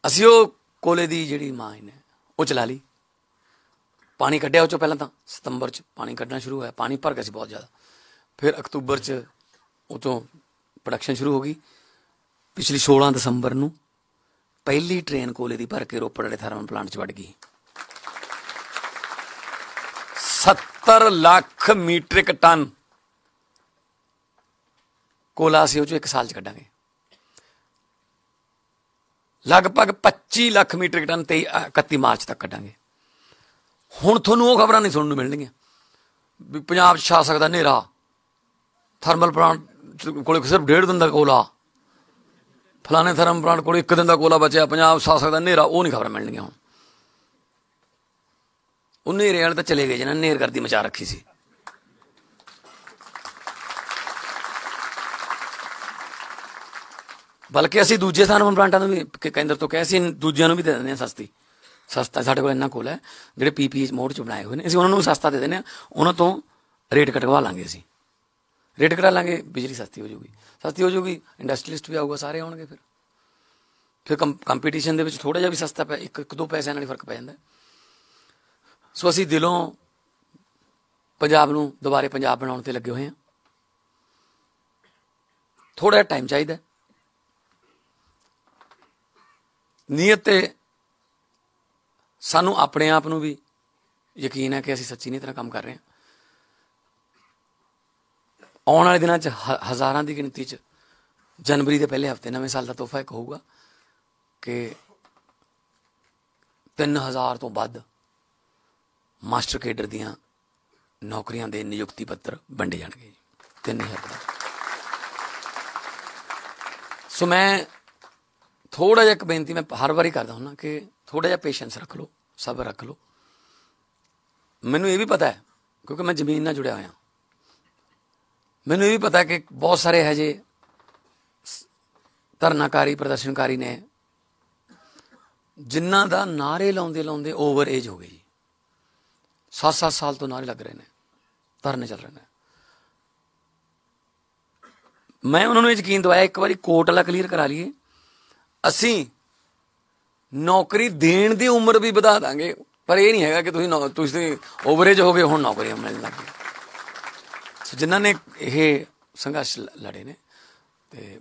ਅਸੀਂ ਉਹ ਕੋਲੇ ਦੀ ਜਿਹੜੀ ਮਾਈਨ ਹੈ ਉਹ ਚਲਾ ਲਈ ਪਾਣੀ ਕੱਢਿਆ ਉਹ ਚੋਂ ਪਹਿਲਾਂ ਤਾਂ ਸਤੰਬਰ ਚ ਪਾਣੀ ਕੱਢਣਾ ਸ਼ੁਰੂ ਹੋਇਆ ਪਾਣੀ ਭਰ ਗਿਆ ਸੀ ਬਹੁਤ ਜ਼ਿਆਦਾ ਫਿਰ ਅਕਤੂਬਰ ਚ ਉਹ ਤੋਂ ਪ੍ਰੋਡਕਸ਼ਨ ਸ਼ੁਰੂ ਹੋ ਗਈ ਪਿਛਲੀ 16 ਦਸੰਬਰ ਨੂੰ ਪਹਿਲੀ ਟ੍ਰੇਨ ਕੋਲੇ ਦੀ ਭਰ ਕੇ ਰੋਪੜ ਵਾਲੇ ਥਰਮਲ ਪਲਾਂਟ 'ਚ ਵੜ ਗਈ 70 ਲੱਖ ਮੀਟ੍ਰਿਕ ਟਨ ਕੋਲਾ ਸੀ ਉਹ ਜੋ 1 ਸਾਲ 'ਚ ਕੱਢਾਂਗੇ ਲਗਭਗ 25 ਲੱਖ ਮੀਟ੍ਰਿਕ ਟਨ 31 ਮਾਰਚ ਤੱਕ ਕੱਢਾਂਗੇ ਹੁਣ ਤੁਹਾਨੂੰ ਉਹ ਖਬਰਾਂ ਨਹੀਂ ਸੁਣਨ ਨੂੰ ਮਿਲਣਗੀਆਂ ਵੀ ਪੰਜਾਬ 'ਚ ਛਾ ਸਕਦਾ ਹਨੇਰਾ ਥਰਮਲ ਪਲਾਂਟ ਕੋਲੇ ਸਿਰਫ ਡੇਢ ਦਿਨ ਦਾ ਕੋਲਾ ਫਲਾਣੇ ਧਰਮ ਪ੍ਰਾਣ ਕੋਲ ਇੱਕ ਦਿਨ ਦਾ ਕੋਲਾ ਬਚਿਆ ਪੰਜਾਬ ਸਾ ਸਕਦਾ ਹਨੇਰਾ ਉਹ ਨਹੀਂ ਖਬਰ ਮਿਲਣੀ ਹੁਣ ਉਹ ਹਨੇਰੇ ਵਾਲੇ ਤਾਂ ਚਲੇ ਗਏ ਜਿਹਨਾਂ ਨੇਰ ਕਰਦੀ ਮਚਾ ਰੱਖੀ ਸੀ ਬਲਕਿ ਅਸੀਂ ਦੂਜੇ ਸਾਨੂੰ ਪ੍ਰਾਂਟਾਂ ਨੂੰ ਵੀ ਕੇਂਦਰ ਤੋਂ ਕਹੇ ਸੀ ਦੂਜਿਆਂ ਨੂੰ ਵੀ ਦੇ ਦਿੰਦੇ ਆ ਸਸਤੀ ਸਸਤਾ ਸਾਡੇ ਕੋਲ ਇੰਨਾ ਕੋਲ ਹੈ ਜਿਹੜੇ ਪੀਪੀਜ਼ ਮੋਡ ਚ ਬਣਾਏ ਹੋਏ ਨੇ ਅਸੀਂ ਉਹਨਾਂ ਨੂੰ ਸਸਤਾ ਦੇ ਦਿੰਦੇ ਆ ਉਹਨਾਂ ਤੋਂ ਰੇਟ ਕਟਵਾ ਲਾਂਗੇ ਅਸੀਂ ਰੇਟ ਘਟਾ ਲਾਂਗੇ ਬਿਜਲੀ ਸਸਤੀ ਹੋ ਜਾਊਗੀ ਸਸਤੀ ਹੋ ਜਾਊਗੀ ਇੰਡਸਟਰੀਲਿਸਟ ਵੀ ਆਊਗਾ ਸਾਰੇ ਆਉਣਗੇ ਫਿਰ ਫਿਰ ਕੰਪੀਟੀਸ਼ਨ ਦੇ ਵਿੱਚ ਥੋੜਾ ਜਿਹਾ ਵੀ ਸਸਤਾ ਪੈ ਇੱਕ ਇੱਕ ਦੋ ਪੈਸਿਆਂ ਨਾਲ ਹੀ ਫਰਕ ਪੈ ਜਾਂਦਾ ਸੋ ਅਸੀਂ ਦਿਲੋਂ ਪੰਜਾਬ ਨੂੰ ਦੁਬਾਰੇ ਪੰਜਾਬ ਬਣਾਉਣ ਤੇ ਲੱਗੇ ਹੋਏ ਆ ਥੋੜਾ ਜਿਹਾ ਟਾਈਮ ਚਾਹੀਦਾ ਨੀਅਤ ਤੇ ਸਾਨੂੰ ਆਪਣੇ ਆਪ ਨੂੰ ਵੀ ਯਕੀਨ ਹੈ ਕਿ ਅਸੀਂ ਸੱਚੀ ਨਹੀਂ ਤਰ੍ਹਾਂ ਕੰਮ ਕਰ ਰਹੇ ਹਾਂ ਆਉਣ ਵਾਲੇ ਦਿਨਾਂ 'ਚ ਹਜ਼ਾਰਾਂ ਦੀ ਗਿਣਤੀ 'ਚ ਜਨਵਰੀ ਦੇ ਪਹਿਲੇ ਹਫਤੇ ਨਵੇਂ ਸਾਲ ਦਾ ਤੋਹਫਾ ਇੱਕ ਹੋਊਗਾ ਕਿ 3000 ਤੋਂ ਵੱਧ ਮਾਸਟਰ ਕੇਡਰ ਦੀਆਂ ਨੌਕਰੀਆਂ ਦੇ ਨਿਯੁਕਤੀ ਪੱਤਰ ਵੰਡੇ ਜਾਣਗੇ 3000 ਸੋ ਮੈਂ ਥੋੜਾ ਜਿਹਾ ਇੱਕ ਬੇਨਤੀ ਮੈਂ ਹਰ ਵਾਰੀ ਕਰਦਾ ਹੁੰਨਾ ਕਿ ਥੋੜਾ ਜਿਹਾ ਪੇਸ਼ੈਂਸ ਰੱਖ ਲਓ ਸਬਰ ਰੱਖ ਲਓ ਮੈਨੂੰ ਇਹ ਵੀ ਪਤਾ ਹੈ ਕਿਉਂਕਿ ਮੈਂ ਜ਼ਮੀਨ ਨਾਲ ਜੁੜਿਆ ਹੋਇਆ ਮੈਨੂੰ ਵੀ ਪਤਾ ਕਿ ਬਹੁਤ ਸਾਰੇ ਹਜੇ ਤਰਨਾਕਾਰੀ ਧਰਨਾਕਾਰੀ ਪ੍ਰਦਰਸ਼ਨਕਾਰੀ ਨੇ ਜਿਨ੍ਹਾਂ ਦਾ ਨਾਰੇ ਲਾਉਂਦੇ ਲਾਉਂਦੇ ਓਵਰ ਏਜ ਹੋ ਗਈ ਜੀ 7-7 ਸਾਲ ਤੋਂ ਨਾਰੇ ਲੱਗ ਰਹੇ ਨੇ ਧਰਨੇ ਚੱਲ ਰਹੇ ਨੇ ਮੈਂ ਉਹਨਾਂ ਨੂੰ ਯਕੀਨ ਦਵਾਇਆ ਇੱਕ ਵਾਰੀ ਕੋਰਟ ਲਾ ਕਲੀਅਰ ਕਰਾ ਲਈਏ ਅਸੀਂ ਨੌਕਰੀ ਦੇਣ ਦੀ ਉਮਰ ਵੀ ਵਧਾ ਦਾਂਗੇ ਪਰ ਇਹ ਨਹੀਂ ਹੈਗਾ ਕਿ ਤੁਸੀਂ ਤੁਸੀਂ ਓਵਰੇਜ ਹੋ ਗਏ ਹੁਣ ਨੌਕਰੀ ਮਿਲਣ ਲੱਗੀ ਸੋ ਜਿਨ੍ਹਾਂ ਨੇ ਇਹ ਸੰਘਰਸ਼ ਲੜੇ ਨੇ ਤੇ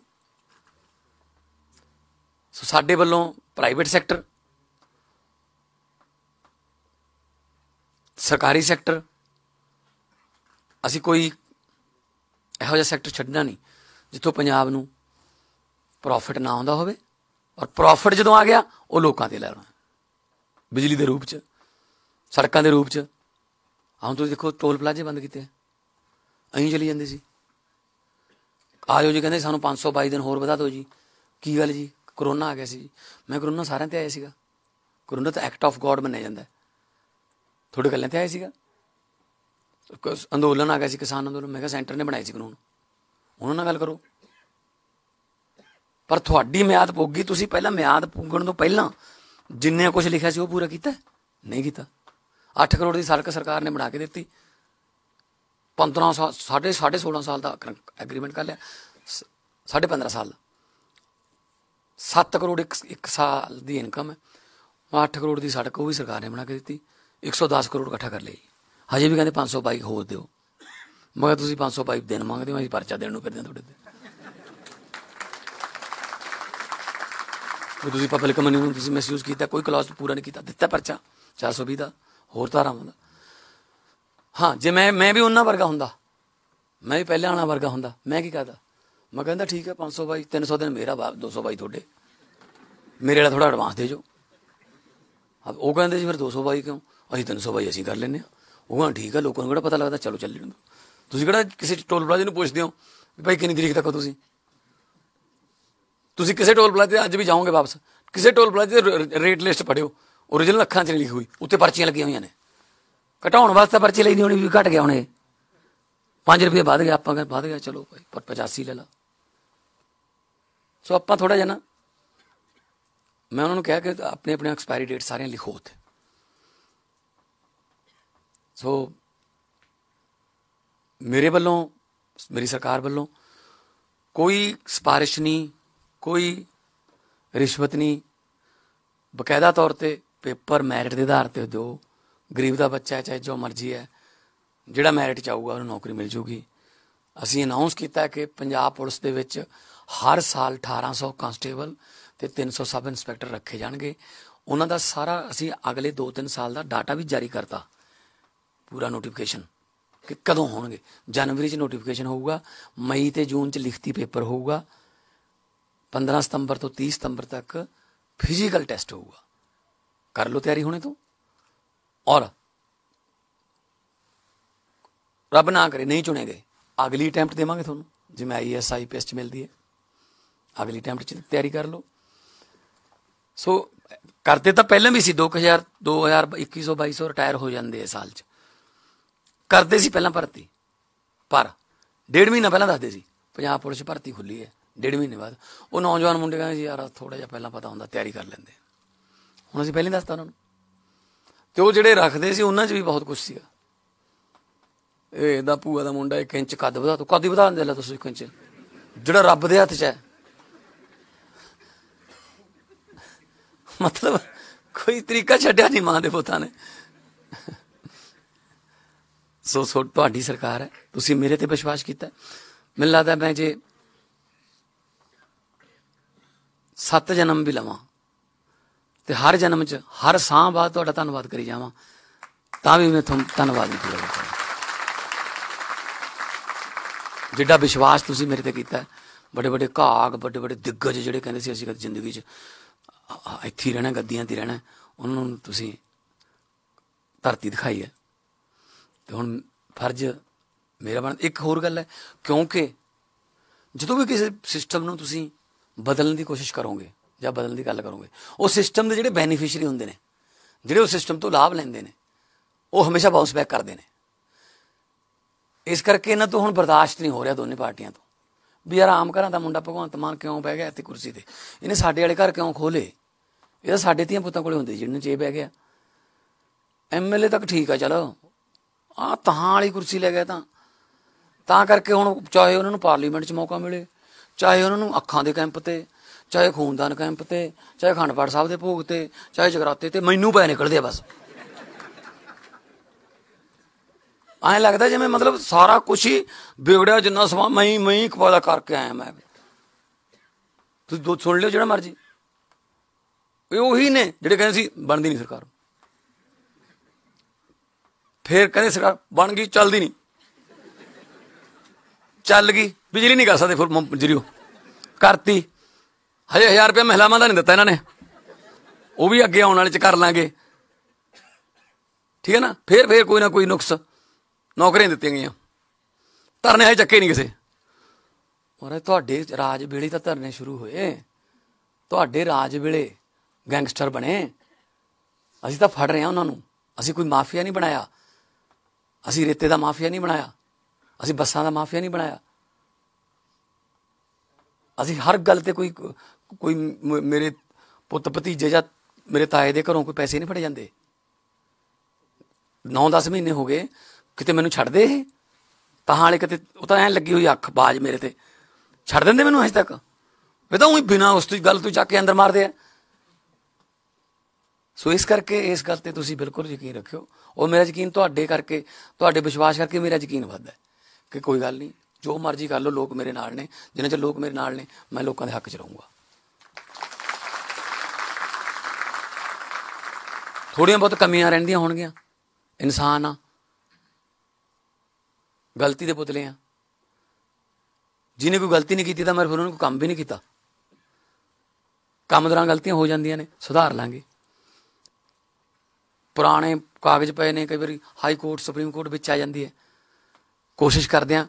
ਸੋ ਸਾਡੇ ਵੱਲੋਂ ਪ੍ਰਾਈਵੇਟ ਸੈਕਟਰ ਸਰਕਾਰੀ ਸੈਕਟਰ ਅਸੀਂ ਕੋਈ ਇਹੋ ਜਿਹਾ ਸੈਕਟਰ ਛੱਡਣਾ ਨਹੀਂ ਜਿੱਥੋਂ ਪੰਜਾਬ ਨੂੰ ਪ੍ਰੋਫਿਟ ਨਾ ਆਉਂਦਾ ਹੋਵੇ ਔਰ ਪ੍ਰੋਫਿਟ ਜਦੋਂ ਆ ਗਿਆ ਉਹ ਲੋਕਾਂ ਤੇ ਲੈਣਾ ਬਿਜਲੀ ਦੇ ਰੂਪ 'ਚ ਸੜਕਾਂ ਦੇ ਰੂਪ 'ਚ ਹਾਂ ਤੁਸੀਂ ਦੇਖੋ ਟੋਲ ਪਲਾਜ਼ੇ ਬੰਦ ਕੀਤੇ ਅਹੀਂ ਚਲੀ ਜਾਂਦੇ ਸੀ ਆਜੋ ਜੀ ਕਹਿੰਦੇ ਸਾਨੂੰ 522 ਦਿਨ ਹੋਰ ਵਧਾ ਦਿਓ ਜੀ ਕੀ ਗੱਲ ਜੀ ਕਰੋਨਾ ਆ ਗਿਆ ਸੀ ਮੈਂ ਕਰੋਨਾ ਸਾਰਿਆਂ ਤੇ ਆਇਆ ਸੀਗਾ ਕਰੋਨਾ ਤਾਂ ਐਕਟ ਆਫ ਗੋਡ ਮੰਨਿਆ ਜਾਂਦਾ ਥੋੜੇ ਗੱਲਾਂ ਤੇ ਆਇਆ ਸੀਗਾ ਅੰਦੋਲਨ ਆ ਗਿਆ ਸੀ ਕਿਸਾਨ ਅੰਦੋਲਨ ਮੈਂ ਕਿਹਾ ਸੈਂਟਰ ਨੇ ਬਣਾਇਆ ਸੀ ਕਾਨੂੰਨ ਉਹਨਾਂ ਨਾਲ ਗੱਲ ਕਰੋ ਪਰ ਤੁਹਾਡੀ ਮਿਆਦ ਪੁੱਗੀ ਤੁਸੀਂ ਪਹਿਲਾਂ ਮਿਆਦ ਪੁੱਗਣ ਤੋਂ ਪਹਿਲਾਂ ਜਿੰਨੇ ਕੁਝ ਲਿਖਿਆ ਸੀ ਉਹ ਪੂਰਾ ਕੀਤਾ ਨਹੀਂ ਕੀਤਾ 8 ਕਰੋੜ ਦੀ ਸੜਕ ਸਰਕਾਰ ਨੇ ਬਣਾ ਕੇ ਦਿੱਤੀ 15 ਸਾਲ ਸਾਢੇ 16 ਸਾਲ ਦਾ ਐਗਰੀਮੈਂਟ ਕਰ ਲਿਆ ਸਾਢੇ 15 ਸਾਲ ਦਾ 7 ਕਰੋੜ ਇੱਕ ਇੱਕ ਸਾਲ ਦੀ ਇਨਕਮ ਹੈ 8 ਕਰੋੜ ਦੀ ਸੜਕ ਉਹ ਵੀ ਸਰਕਾਰ ਨੇ ਬਣਾ ਕੇ ਦਿੱਤੀ 110 ਕਰੋੜ ਇਕੱਠਾ ਕਰ ਲਈ ਹਜੇ ਵੀ ਕਹਿੰਦੇ 500 ਪਾਈਪ ਹੋਰ ਦਿਓ ਮਗਰ ਤੁਸੀਂ 500 ਪਾਈਪ ਦੇਣ ਮੰਗਦੇ ਹੋ ਅਸੀਂ ਪਰਚਾ ਦੇਣ ਨੂੰ ਫਿਰਦੇ ਹਾਂ ਤੁਹਾਡੇ ਤੇ ਤੁਸੀਂ ਪਬਲਿਕ ਮਨੀ ਨੂੰ ਤੁਸੀਂ ਮਿਸਯੂਜ਼ ਕੀਤਾ ਕੋਈ ਕਲਾਸ ਪੂਰਾ ਨਹੀਂ ਕੀਤਾ ਦਿੱਤਾ ਪਰਚਾ 420 ਦਾ ਹੋਰ ਤਾਰਾ ਹੁੰਦਾ ਹਾਂ ਜੇ ਮੈਂ ਮੈਂ ਵੀ ਉਹਨਾਂ ਵਰਗਾ ਹੁੰਦਾ ਮੈਂ ਵੀ ਪਹਿਲੇ ਆਣਾ ਵਰਗਾ ਹੁੰਦਾ ਮੈਂ ਕੀ ਕਰਦਾ ਮੈਂ ਕਹਿੰਦਾ ਠੀਕ ਹੈ 500 ਬਾਈ 300 ਦਿਨ ਮੇਰਾ ਬਾਪ 200 ਬਾਈ ਤੁਹਾਡੇ ਮੇਰੇ ਵਾਲਾ ਥੋੜਾ ਐਡਵਾਂਸ ਦੇ ਜੋ ਉਹ ਕਹਿੰਦੇ ਜੀ ਫਿਰ 200 ਬਾਈ ਕਿਉਂ ਅਸੀਂ 300 ਬਾਈ ਅਸੀਂ ਕਰ ਲੈਨੇ ਆ ਉਹ ਕਹਿੰਦਾ ਠੀਕ ਹੈ ਲੋਕਾਂ ਨੂੰ ਕਿਹੜਾ ਪਤਾ ਲੱਗਦਾ ਚਲੋ ਚੱਲ ਲੈਣ ਤੁਸੀਂ ਕਿਹੜਾ ਕਿਸੇ ਟੋਲ ਪਲਾਜ਼ੇ ਨੂੰ ਪੁੱਛਦੇ ਹੋ ਵੀ ਭਾਈ ਕਿੰਨੀ ਤਰੀਕ ਤੱਕ ਤੁਸੀਂ ਤੁਸੀਂ ਕਿਸੇ ਟੋਲ ਪਲਾਜ਼ੇ ਤੇ ਅੱਜ ਵੀ ਜਾਓਗੇ ਵਾਪਸ ਕਿਸੇ ਟੋਲ ਪਲਾਜ਼ੇ ਦੇ ਰੇਟ ਲਿਸਟ ਪੜਿਓ ओरिजिनल ਅੱਖਾਂ 'ਚ ਨਹੀਂ ਲਿਖੀ ਹੋਈ ਉੱਤੇ ਪਰਚੀਆਂ ਲੱਗੀਆਂ ਹੋਈਆਂ ਨੇ ਘਟਾਉਣ ਵਾਸਤੇ ਪਰਚੀ ਲਈ ਹੋਣੀ ਵੀ ਘਟ ਗਿਆ ਹੁਣ ਇਹ 5 ਰੁਪਏ ਵਧ ਗਿਆ ਆਪਾਂ ਕਹਿੰਦੇ ਵਧ ਗਿਆ ਚਲੋ ਭਾਈ ਪਰ 85 ਲੈ ਲਾ ਸੋ ਆਪਾਂ ਥੋੜਾ ਜਿਹਾ ਨਾ ਮੈਂ ਉਹਨਾਂ ਨੂੰ ਕਿਹਾ ਕਿ ਆਪਣੇ ਆਪਣੇ ਐਕਸਪਾਇਰੀ ਡੇਟ ਸਾਰਿਆਂ ਲਿਖੋ ਉੱਥੇ ਸੋ ਮੇਰੇ ਵੱਲੋਂ ਮੇਰੀ ਸਰਕਾਰ ਵੱਲੋਂ ਕੋਈ ਸਪਾਰਿਸ਼ ਨਹੀਂ ਕੋਈ ਰਿਸ਼ਵਤ ਨਹੀਂ ਬਕਾਇਦਾ ਤੌਰ ਤੇ ਪੇਪਰ ਮੈਰਿਟ ਦੇ ਆਧਾਰ ਤੇ ਦਿਓ ਗਰੀਬ ਦਾ ਬੱਚਾ ਹੈ ਚਾਹੇ ਜੋ ਮਰਜ਼ੀ ਹੈ ਜਿਹੜਾ ਮੈਰਿਟ ਚ ਆਊਗਾ ਉਹਨੂੰ ਨੌਕਰੀ ਮਿਲ ਜੂਗੀ ਅਸੀਂ ਅਨਾਉਂਸ ਕੀਤਾ ਕਿ ਪੰਜਾਬ ਪੁਲਿਸ ਦੇ ਵਿੱਚ ਹਰ ਸਾਲ 1800 ਕਾਂਸਟੇਬਲ ਤੇ 300 ਸਬ ਇੰਸਪੈਕਟਰ ਰੱਖੇ ਜਾਣਗੇ ਉਹਨਾਂ ਦਾ ਸਾਰਾ ਅਸੀਂ ਅਗਲੇ 2-3 ਸਾਲ ਦਾ ਡਾਟਾ ਵੀ ਜਾਰੀ ਕਰਤਾ ਪੂਰਾ ਨੋਟੀਫਿਕੇਸ਼ਨ ਕਿ ਕਦੋਂ ਹੋਣਗੇ ਜਨਵਰੀ 'ਚ ਨੋਟੀਫਿਕੇਸ਼ਨ ਹੋਊਗਾ ਮਈ ਤੇ ਜੂਨ 'ਚ ਲਿਖਤੀ ਪੇਪਰ ਹੋਊਗਾ 15 ਸਤੰਬਰ ਤੋਂ 30 ਸਤੰਬਰ ਤੱਕ ਫਿਜ਼ੀਕਲ ਟੈਸਟ ਹੋਊਗਾ ਕਰ ਲਓ ਤਿਆਰੀ ਹੋਣੇ ਤੋਂ ਔਰ ਰੱਬ ਨਾ ਕਰੇ ਨਹੀਂ ਚੁਣੇ ਗਏ ਅਗਲੀ ਅਟੈਂਪਟ ਦੇਵਾਂਗੇ ਤੁਹਾਨੂੰ ਜਿਵੇਂ ਆਈਐਸ ਆਈਪੀਐਸ ਚ ਮਿਲਦੀ ਹੈ ਅਗਲੀ ਅਟੈਂਪਟ ਚ ਤਿਆਰੀ ਕਰ ਲਓ ਸੋ ਕਰਦੇ ਤਾਂ ਪਹਿਲਾਂ ਵੀ ਸੀ 2000 2021 2200 ਰਿਟਾਇਰ ਹੋ ਜਾਂਦੇ ਆ ਸਾਲ ਚ ਕਰਦੇ ਸੀ ਪਹਿਲਾਂ ਭਰਤੀ ਪਰ ਡੇਢ ਮਹੀਨਾ ਪਹਿਲਾਂ ਦੱਸਦੇ ਸੀ ਪੰਜਾਬ ਪੁਲਿਸ ਭਰਤੀ ਖੁੱਲੀ ਹੈ ਡੇਢ ਮਹੀਨੇ ਬਾਅਦ ਉਹ ਨੌਜਵਾਨ ਮੁੰਡੇ ਕਹਿੰਦੇ ਯਾਰ ਥੋੜਾ ਜਿਹਾ ਪਹਿਲਾਂ ਪਤਾ ਹੁੰਦਾ ਤਿਆਰੀ ਕਰ ਲੈਂਦੇ ਹੁਣ ਅਸੀਂ ਪਹਿਲਾਂ ਦੱਸਤਾ ਉਹਨਾਂ ਨੂੰ ਤੇ ਉਹ ਜਿਹੜੇ ਰੱਖਦੇ ਸੀ ਉਹਨਾਂ 'ਚ ਵੀ ਬਹੁਤ ਕੁਝ ਸੀਗਾ ਇਹ ਦਾ ਪੂਆ ਦਾ ਮੁੰਡਾ 1 ਇੰਚ ਕੱਦ ਵਧਾ ਤੋ ਕੱਦ ਹੀ ਵਧਾ ਲੈ ਤੁਸੀਂ 1 ਇੰਚ ਜਿਹੜਾ ਰੱਬ ਦੇ ਹੱਥ 'ਚ ਹੈ ਮਤਲਬ ਕੋਈ ਤਰੀਕਾ ਛੱਡਿਆ ਨਹੀਂ ਮਾਂ ਦੇ ਪੁੱਤਾਂ ਨੇ ਸੋ ਸੋ ਤੁਹਾਡੀ ਸਰਕਾਰ ਹੈ ਤੁਸੀਂ ਮੇਰੇ ਤੇ ਵਿਸ਼ਵਾਸ ਕੀਤਾ ਮੈਨੂੰ ਲੱਗਦਾ ਮੈਂ ਜੇ ਸੱਤ ਜਨਮ ਵੀ ਲਵਾਂ ਤੇ ਹਰ ਜਨਮ 'ਚ ਹਰ ਸਾਹ ਬਾਅਦ ਤੁਹਾਡਾ ਧੰਨਵਾਦ ਕਰੀ ਜਾਵਾਂ ਤਾਂ ਵੀ ਮੈਂ ਤੁਹਾਨੂੰ ਧੰਨਵਾਦ ਨਹੀਂ ਕਰਦਾ ਜਿੱਡਾ ਵਿਸ਼ਵਾਸ ਤੁਸੀਂ ਮੇਰੇ ਤੇ ਕੀਤਾ ਬੜੇ ਬੜੇ ਘਾਗ ਬੜੇ ਬੜੇ ਦਿੱਗਜ ਜਿਹੜੇ ਕਹਿੰਦੇ ਸੀ ਅਸੀਂ ਜ਼ਿੰਦਗੀ 'ਚ ਇੱਥੇ ਰਹਿਣਾ ਗੱਦੀਆਂ ਤੇ ਰਹਿਣਾ ਉਹਨਾਂ ਨੂੰ ਤੁਸੀਂ ਧਰਤੀ ਦਿਖਾਈ ਹੈ ਤੇ ਹੁਣ ਫਰਜ਼ ਮੇਰਾ ਬਣ ਇੱਕ ਹੋਰ ਗੱਲ ਹੈ ਕਿਉਂਕਿ ਜਦੋਂ ਵੀ ਕਿਸੇ ਸਿਸਟਮ ਨੂੰ ਤੁਸੀਂ ਬਦਲਣ ਦੀ ਕੋਸ਼ਿਸ਼ ਕਰੋਗੇ ਜਾਂ ਬਦਲਣ ਦੀ ਗੱਲ ਕਰੋਗੇ ਉਹ ਸਿਸਟਮ ਦੇ ਜਿਹੜੇ ਬੈਨੀਫੀਸ਼ੀਅਰੀ ਹੁੰਦੇ ਨੇ ਜਿਹੜੇ ਉਹ ਸਿਸਟਮ ਤੋਂ ਲਾਭ ਲੈਂਦੇ ਨੇ ਉਹ ਹਮੇਸ਼ਾ ਬਾਉਂਸ ਬੈਕ ਕਰਦੇ ਨੇ ਇਸ ਕਰਕੇ ਇਹਨਾਂ ਤੋਂ ਹੁਣ ਬਰਦਾਸ਼ਤ ਨਹੀਂ ਹੋ ਰਿਹਾ ਦੋਨੇ ਪਾਰਟੀਆਂ ਤੋਂ ਵੀ ਯਾਰ ਆਮ ਘਰਾਂ ਦਾ ਮੁੰਡਾ ਭਗਵੰਤ ਮਾਨ ਕਿਉਂ ਬਹਿ ਗਿਆ ਇੱਥੇ ਕੁਰਸੀ ਤੇ ਇਹਨੇ ਸਾਡੇ ਵਾਲੇ ਘਰ ਕਿਉਂ ਖੋਲੇ ਇਹ ਤਾਂ ਸਾਡੇ ਧੀਆਂ ਪੁੱਤਾਂ ਕੋਲੇ ਹੁੰਦੇ ਜਿਹਨਾਂ 'ਚ ਬਹਿ ਗਿਆ ਐਮਐਲਏ ਤੱਕ ਠੀਕ ਆ ਚਲੋ ਆ ਤਹਾਂ ਵਾਲੀ ਕੁਰਸੀ ਲੈ ਗਿਆ ਤਾਂ ਤਾਂ ਕਰਕੇ ਹੁਣ ਚਾਹੇ ਉਹਨਾਂ ਨੂੰ ਪਾਰਲੀਮੈਂਟ 'ਚ ਮੌਕਾ ਮਿਲੇ ਚਾਹੇ ਉਹਨਾਂ ਨੂੰ ਅੱਖਾਂ ਦੇ ਕੈਂਪ ਤੇ ਚਾਹੇ ਖੂਨਦਾਨ ਕੈਂਪ ਤੇ ਚਾਹੇ ਖੰਡਪੜ ਸਾਹਿਬ ਦੇ ਭੋਗ ਤੇ ਚਾਹੇ ਜਗਰਾਤੇ ਤੇ ਮੈਨੂੰ ਪੈ ਨਿਕਲਦੇ ਆ ਬਸ ਆਏ ਲੱਗਦਾ ਜਿਵੇਂ ਮਤਲਬ ਸਾਰਾ ਕੁਝ ਹੀ ਵਿਗੜਿਆ ਜਿੰਨਾ ਸਮਾਂ ਮੈਂ ਮੈਂ ਹੀ ਕਰਕੇ ਆਇਆ ਮੈਂ ਤੁਸੀਂ ਦੋ ਸੁਣ ਲਿਓ ਜਿਹੜਾ ਮਰਜੀ ਇਹ ਉਹੀ ਨੇ ਜਿਹੜੇ ਕਹਿੰਦੇ ਸੀ ਬਣਦੀ ਨਹੀਂ ਸਰਕਾਰ ਫੇਰ ਕਹਿੰਦੇ ਸਰਕਾਰ ਬਣ ਗਈ ਚੱਲਦੀ ਨਹੀਂ ਚੱਲ ਗਈ ਬਿਜਲੀ ਨਹੀਂ ਕਰ ਸਕਦੇ ਫਿਰ ਜਰੀਓ ਕਰਤੀ ਹਜੇ 1000 ਰੁਪਏ ਮਹਿਲਾਵਾਂ ਦਾ ਨਹੀਂ ਦਿੱਤਾ ਇਹਨਾਂ ਨੇ ਉਹ ਵੀ ਅੱਗੇ ਆਉਣ ਵਾਲੇ ਚ ਕਰ ਲਾਂਗੇ ਠੀਕ ਹੈ ਨਾ ਫੇਰ ਫੇਰ ਕੋਈ ਨਾ ਕੋਈ ਨੁਕਸ ਨੌਕਰੀਆਂ ਦਿੱਤੀਆਂ ਗਈਆਂ ਧਰਨੇ ਹਜੇ ਚੱਕੇ ਨਹੀਂ ਕਿਸੇ ਮਾਰੇ ਤੁਹਾਡੇ ਰਾਜ ਵੇਲੇ ਤਾਂ ਧਰਨੇ ਸ਼ੁਰੂ ਹੋਏ ਤੁਹਾਡੇ ਰਾਜ ਵੇਲੇ ਗੈਂਗਸਟਰ ਬਣੇ ਅਸੀਂ ਤਾਂ ਫੜ ਰਹੇ ਹਾਂ ਉਹਨਾਂ ਨੂੰ ਅਸੀਂ ਕੋਈ ਮਾਫੀਆ ਨਹੀਂ ਬਣਾਇਆ ਅਸੀਂ ਰੇਤੇ ਦਾ ਮਾਫੀਆ ਨਹੀਂ ਬਣਾਇਆ ਅਸੀਂ ਬੱਸਾਂ ਦਾ ਮਾਫੀਆ ਨਹੀਂ ਬਣਾਇਆ ਅਸੀਂ ਹਰ ਗੱਲ ਤੇ ਕੋਈ ਕੋਈ ਮੇਰੇ ਪੁੱਤ ਭਤੀਜੇ ਜਾਂ ਮੇਰੇ ਤਾਏ ਦੇ ਘਰੋਂ ਕੋਈ ਪੈਸੇ ਨਹੀਂ ਫੜੇ ਜਾਂਦੇ 9-10 ਮਹੀਨੇ ਹੋ ਗਏ ਕਿਤੇ ਮੈਨੂੰ ਛੱਡ ਦੇ ਤਾਂ ਹਾਲੇ ਕਿਤੇ ਉਹ ਤਾਂ ਐ ਲੱਗੀ ਹੋਈ ਅੱਖ ਬਾਜ ਮੇਰੇ ਤੇ ਛੱਡ ਦਿੰਦੇ ਮੈਨੂੰ ਅਜੇ ਤੱਕ ਵੇ ਤਾਂ ਉਹੀ ਬਿਨਾ ਉਸ ਤੋਂ ਗੱਲ ਤੋਂ ਚੱਕ ਕੇ ਅੰਦਰ ਮਾਰਦੇ ਆ ਸੋ ਇਸ ਕਰਕੇ ਇਸ ਗੱਲ ਤੇ ਤੁਸੀਂ ਬਿਲਕੁਲ ਯਕੀਨ ਰੱਖਿਓ ਉਹ ਮੇਰਾ ਯਕੀਨ ਤੁਹਾਡੇ ਕਰਕੇ ਤੁਹਾਡੇ ਵਿਸ਼ਵਾਸ ਕਰਕੇ ਮੇਰਾ ਯਕੀਨ ਵੱਧਦਾ ਕਿ ਕੋਈ ਗੱਲ ਨਹੀਂ ਜੋ ਮਰਜ਼ੀ ਕਰ ਲਓ ਲੋਕ ਮੇਰੇ ਨਾਲ ਨੇ ਜਿੰਨਾ ਚਿਰ ਲੋਕ ਮੇਰੇ ਨਾਲ ਨੇ ਮੈਂ ਲੋਕਾਂ ਦੇ ਹੱਕ 'ਚ ਰਹੂੰਗਾ ਥੋੜੀਆਂ ਬਹੁਤ ਕਮੀਆਂ ਰਹਿੰਦੀਆਂ ਹੋਣਗੀਆਂ ਇਨਸਾਨ ਆ ਗਲਤੀ ਦੇ ਪੁੱਤਲੇ ਆ ਜਿਹਨੇ ਕੋਈ ਗਲਤੀ ਨਹੀਂ ਕੀਤੀ ਤਾਂ ਮੈਂ ਫਿਰ ਉਹਨਾਂ ਨੂੰ ਕੰਮ ਵੀ ਨਹੀਂ ਕੀਤਾ ਕੰਮ ਦੌਰਾਨ ਗਲਤੀਆਂ ਹੋ ਜਾਂਦੀਆਂ ਨੇ ਸੁਧਾਰ ਲਾਂਗੇ ਪੁਰਾਣੇ ਕਾਗਜ਼ ਪਏ ਨੇ ਕਈ ਵਾਰੀ ਹਾਈ ਕੋਰਟ ਸੁਪਰੀਮ ਕੋਰਟ ਵਿੱਚ ਆ ਜਾਂਦੀ ਹੈ ਕੋਸ਼ਿਸ਼ ਕਰਦੇ ਆ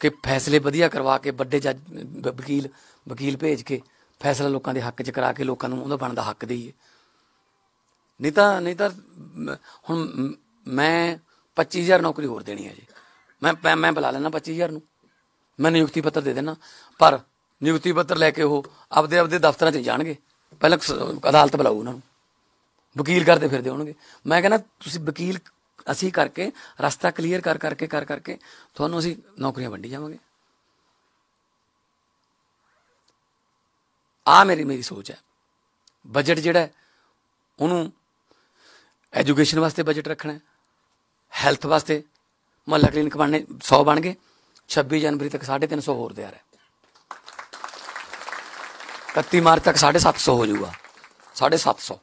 ਕਿ ਫੈਸਲੇ ਵਧੀਆ ਕਰਵਾ ਕੇ ਵੱਡੇ ਜੱਜ ਵਕੀਲ ਵਕੀਲ ਭੇਜ ਕੇ ਫੈਸਲਾ ਲੋਕਾਂ ਦੇ ਹੱਕ 'ਚ ਕਰਾ ਕੇ ਲੋਕਾਂ ਨੂੰ ਉਹਦਾ ਬਣਦਾ ਹੱਕ ਦੇਈਏ ਨਹੀਂ ਤਾਂ ਨਹੀਂ ਤਾਂ ਹੁਣ ਮੈਂ 25000 ਨੌਕਰੀ ਹੋਰ ਦੇਣੀ ਹੈ ਜੀ ਮੈਂ ਮੈਂ ਬੁਲਾ ਲੈਣਾ 25000 ਨੂੰ ਮੈਂ ਨਿਯੁਕਤੀ ਪੱਤਰ ਦੇ ਦੇਣਾ ਪਰ ਨਿਯੁਕਤੀ ਪੱਤਰ ਲੈ ਕੇ ਉਹ ਆਪਦੇ ਆਪਦੇ ਦਫ਼ਤਰਾਂ 'ਚ ਜਾਣਗੇ ਪਹਿਲਾਂ ਅਦਾਲਤ ਬੁਲਾਉ ਉਹਨਾਂ ਨੂੰ ਵਕੀਲ ਕਰਦੇ ਫਿਰਦੇ ਹੋਣਗੇ ਮੈਂ ਕਹਿੰਦਾ ਤੁਸੀਂ ਵਕੀਲ ਅਸੀਂ ਕਰਕੇ ਰਸਤਾ ਕਲੀਅਰ ਕਰ ਕਰਕੇ ਕਰ ਕਰਕੇ ਤੁਹਾਨੂੰ ਅਸੀਂ ਨੌਕਰੀਆਂ ਵੰਡੀ ਜਾਵਾਂਗੇ ਆ ਮੇਰੀ ਮੇਰੀ ਸੋਚ ਹੈ ਬਜਟ ਜਿਹੜਾ ਉਹਨੂੰ ਐਜੂਕੇਸ਼ਨ ਵਾਸਤੇ ਬਜਟ ਰੱਖਣਾ ਹੈ ਹੈਲਥ ਵਾਸਤੇ ਮਹੱਲਾ ਕਲੀਨਿਕ ਬਣਨੇ 100 ਬਣ ਗਏ 26 ਜਨਵਰੀ ਤੱਕ 350 ਹੋਰ ਤਿਆਰ ਹੈ 31 ਮਾਰਚ ਤੱਕ 750 ਹੋ ਜਾਊਗਾ 750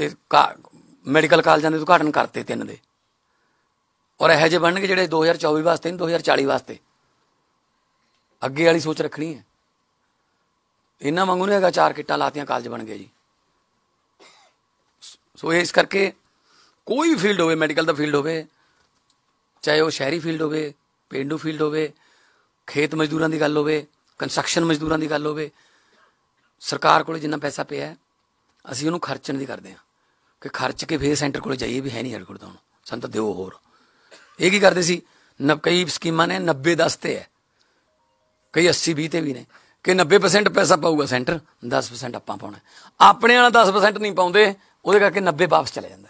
ਤੇ ਮੈਡੀਕਲ ਜਾਂਦੇ ਦੇ ਉਦਘਾਟਨ ਕਰਤੇ ਤਿੰਨ ਦੇ ਔਰ ਇਹ ਜੇ ਬਣਨਗੇ ਜਿਹੜੇ 2024 ਵਾਸਤੇ ਨਹੀਂ 2040 ਵਾਸਤੇ ਅੱਗੇ ਵਾਲੀ ਸੋਚ ਰੱਖਣੀ ਹੈ ਇਹਨਾਂ ਵਾਂਗੂ ਨਹੀਂ ਹੈਗਾ ਚਾਰ ਕਿੱਟਾਂ ਲਾਤੀਆਂ ਕਾਲਜ ਬਣ ਗਏ ਜੀ ਸੋ ਇਸ ਕਰਕੇ ਕੋਈ ਵੀ ਫੀਲਡ ਹੋਵੇ ਮੈਡੀਕਲ ਦਾ ਫੀਲਡ ਹੋਵੇ ਚਾਹੇ ਉਹ ਸ਼ਹਿਰੀ ਫੀਲਡ ਹੋਵੇ ਪਿੰਡੂ ਫੀਲਡ ਹੋਵੇ ਖੇਤ ਮਜ਼ਦੂਰਾਂ ਦੀ ਗੱਲ ਹੋਵੇ ਕੰਸਟਰਕਸ਼ਨ ਮਜ਼ਦੂਰਾਂ ਦੀ ਗੱਲ ਹੋਵੇ ਸਰਕਾਰ ਕੋਲ ਜਿੰਨਾ ਪੈਸਾ ਪਿਆ ਹੈ ਅਸੀਂ ਉਹਨੂੰ ਖਰਚਣ ਦੀ ਕਰਦੇ ਹਾਂ ਕਿ ਖਰਚ ਕੇ ਫੇਰ ਸੈਂਟਰ ਕੋਲ ਜਾਈਏ ਵੀ ਹੈ ਨਹੀਂ ਸਾਡੇ ਤੋਂ ਤਾਂ ਸਾਨੂੰ ਤਾਂ ਦਿਓ ਹੋਰ ਇਹ ਕੀ ਕਰਦੇ ਸੀ ਨਾ ਕਈ ਸਕੀਮਾਂ ਨੇ 90 10 ਤੇ ਹੈ ਕਈ 80 20 ਤੇ ਵੀ ਨੇ ਕਿ 90% ਪੈਸਾ ਪਾਊਗਾ ਸੈਂਟਰ 10% ਆਪਾਂ ਪਾਉਣਾ ਆਪਣੇ ਵਾਲਾ 10% ਨਹੀਂ ਪਾਉਂਦੇ ਉਹਦੇ ਕਰਕੇ 90 ਵਾਪਸ ਚਲੇ ਜਾਂਦਾ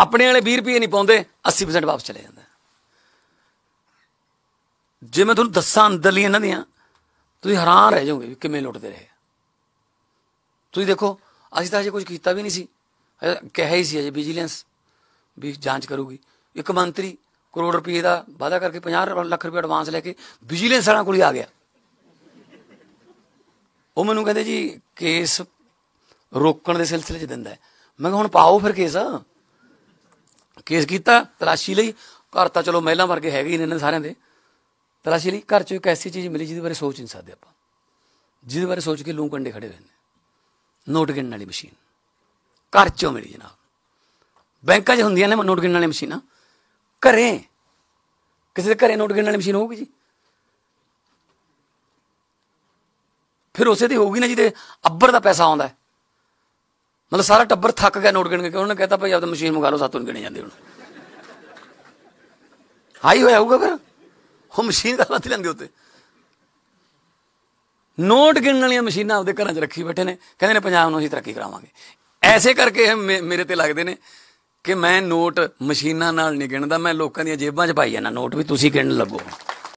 ਆਪਣੇ ਵਾਲੇ 20 ਰੁਪਏ ਨਹੀਂ ਪਾਉਂਦੇ 80% ਵਾਪਸ ਚਲੇ ਜਾਂਦਾ ਜੇ ਮੈਂ ਤੁਹਾਨੂੰ ਦੱਸਾਂ ਅੰਦਰਲੀ ਇਹਨਾਂ ਦੀਆਂ ਤੁਸੀਂ ਹੈਰਾਨ ਰਹਿ ਜਾਓਗੇ ਕਿਵੇਂ ਲੁੱਟਦੇ ਰਹੇ ਤੁਸੀਂ ਦੇਖੋ ਅਸੀਂ ਤਾਂ ਅਜੇ ਕੁਝ ਕੀਤਾ ਵੀ ਨਹੀਂ ਸੀ ਕਿਹਾ ਹੀ ਸੀ ਅਜੇ ਵਿਜੀਲੈਂਸ ਵੀ ਜਾਂਚ ਕਰੂਗੀ ਇੱਕ ਮੰਤਰੀ ਕਰੋੜ ਰੁਪਏ ਦਾ ਵਾਅਦਾ ਕਰਕੇ 50 ਲੱਖ ਰੁਪਏ ਐਡਵਾਂਸ ਲੈ ਕੇ ਵਿਜੀਲੈਂਸ ਵਾਲਾਂ ਕੋਲ ਆ ਗਿਆ ਉਹ ਮੈਨੂੰ ਕਹਿੰਦੇ ਜੀ ਕੇਸ ਰੋਕਣ ਦੇ ਸਿਲਸਿਲੇ 'ਚ ਦਿੰਦਾ ਮੈਂ ਕਿਹਾ ਹੁਣ ਪਾਓ ਫਿਰ ਕੇਸ ਕੇਸ ਕੀਤਾ ਤਲਾਸ਼ੀ ਲਈ ਘਰ ਤਾਂ ਚਲੋ ਮਹਿਲਾ ਵਰਗੇ ਹੈਗੇ ਨੇ ਇਹਨਾਂ ਸਾਰਿਆਂ ਦੇ ਤਲਾਸ਼ੀ ਲਈ ਘਰ 'ਚ ਇੱਕ ਐਸੀ ਚੀਜ਼ ਮਿਲੀ ਜਿਹਦੇ ਬਾਰੇ ਸੋਚ ਨਹੀਂ ਸਕਦੇ ਆਪਾਂ ਜਿਹਦੇ ਬਾਰੇ ਸੋਚ ਕੇ ਲੂੰ ਕੰਡੇ ਖੜੇ ਹੋਏ ਨੇ ਨੋਟ ਗਿਣਨ ਵਾਲੀ ਮਸ਼ੀਨ ਘਰ 'ਚੋਂ ਮਿਲੀ ਜਨਾਬ ਬੈਂਕਾਂ 'ਚ ਹੁੰਦੀਆਂ ਨੇ ਨੋਟ ਗਿਣਨ ਵਾਲੀ ਮਸ਼ੀਨਾਂ ਘਰੇ ਕਿਸੇ ਦੇ ਘਰੇ ਨੋਟ ਗਿਣਨ ਵਾਲੀ ਮਸ਼ੀਨ ਹੋਊਗੀ ਜੀ ਫਿਰ ਉਸੇ ਤੇ ਹੋਊਗੀ ਨਾ ਜਿਹਦੇ ਅੱਬਰ ਦਾ ਪੈਸਾ ਆਉਂਦਾ ਮਤਲਬ ਸਾਰਾ ਟੱਬਰ ਥੱਕ ਗਿਆ ਨੋਟ ਗਿਣ ਕੇ ਉਹਨੇ ਕਹਤਾ ਭਾਈ ਆਪਦਾ ਮਸ਼ੀਨ ਮੰਗਾ ਲਓ ਸਾਤੋਂ ਗਿਣੇ ਜਾਂਦੇ ਹੁਣ ਹਾਈ ਹੋਇਆ ਹੋਊਗਾ ਫਿਰ ਉਹ ਮਸ਼ੀਨ ਦਾ ਲੱਤ ਲੈਂਦੇ ਉੱਤੇ ਨੋਟ ਗਿਣਨ ਵਾਲੀਆਂ ਮਸ਼ੀਨਾਂ ਆਪਦੇ ਘਰਾਂ 'ਚ ਰੱਖੀ ਬੈਠੇ ਨੇ ਕਹਿੰਦੇ ਨੇ ਪੰਜਾਬ ਨੂੰ ਅਸੀਂ ਤਰੱਕੀ ਕਰਾਵਾਂਗੇ ਐਸੇ ਕਰਕੇ ਮੇਰੇ ਤੇ ਲੱਗਦੇ ਨੇ ਕਿ ਮੈਂ ਨੋਟ ਮਸ਼ੀਨਾਂ ਨਾਲ ਨਹੀਂ ਗਿਣਦਾ ਮੈਂ ਲੋਕਾਂ ਦੀਆਂ ਜੇਬਾਂ 'ਚ ਪਾਈ ਜਾਂਦਾ ਨੋਟ ਵੀ ਤੁਸੀਂ ਗਿਣਨ ਲੱਗੋ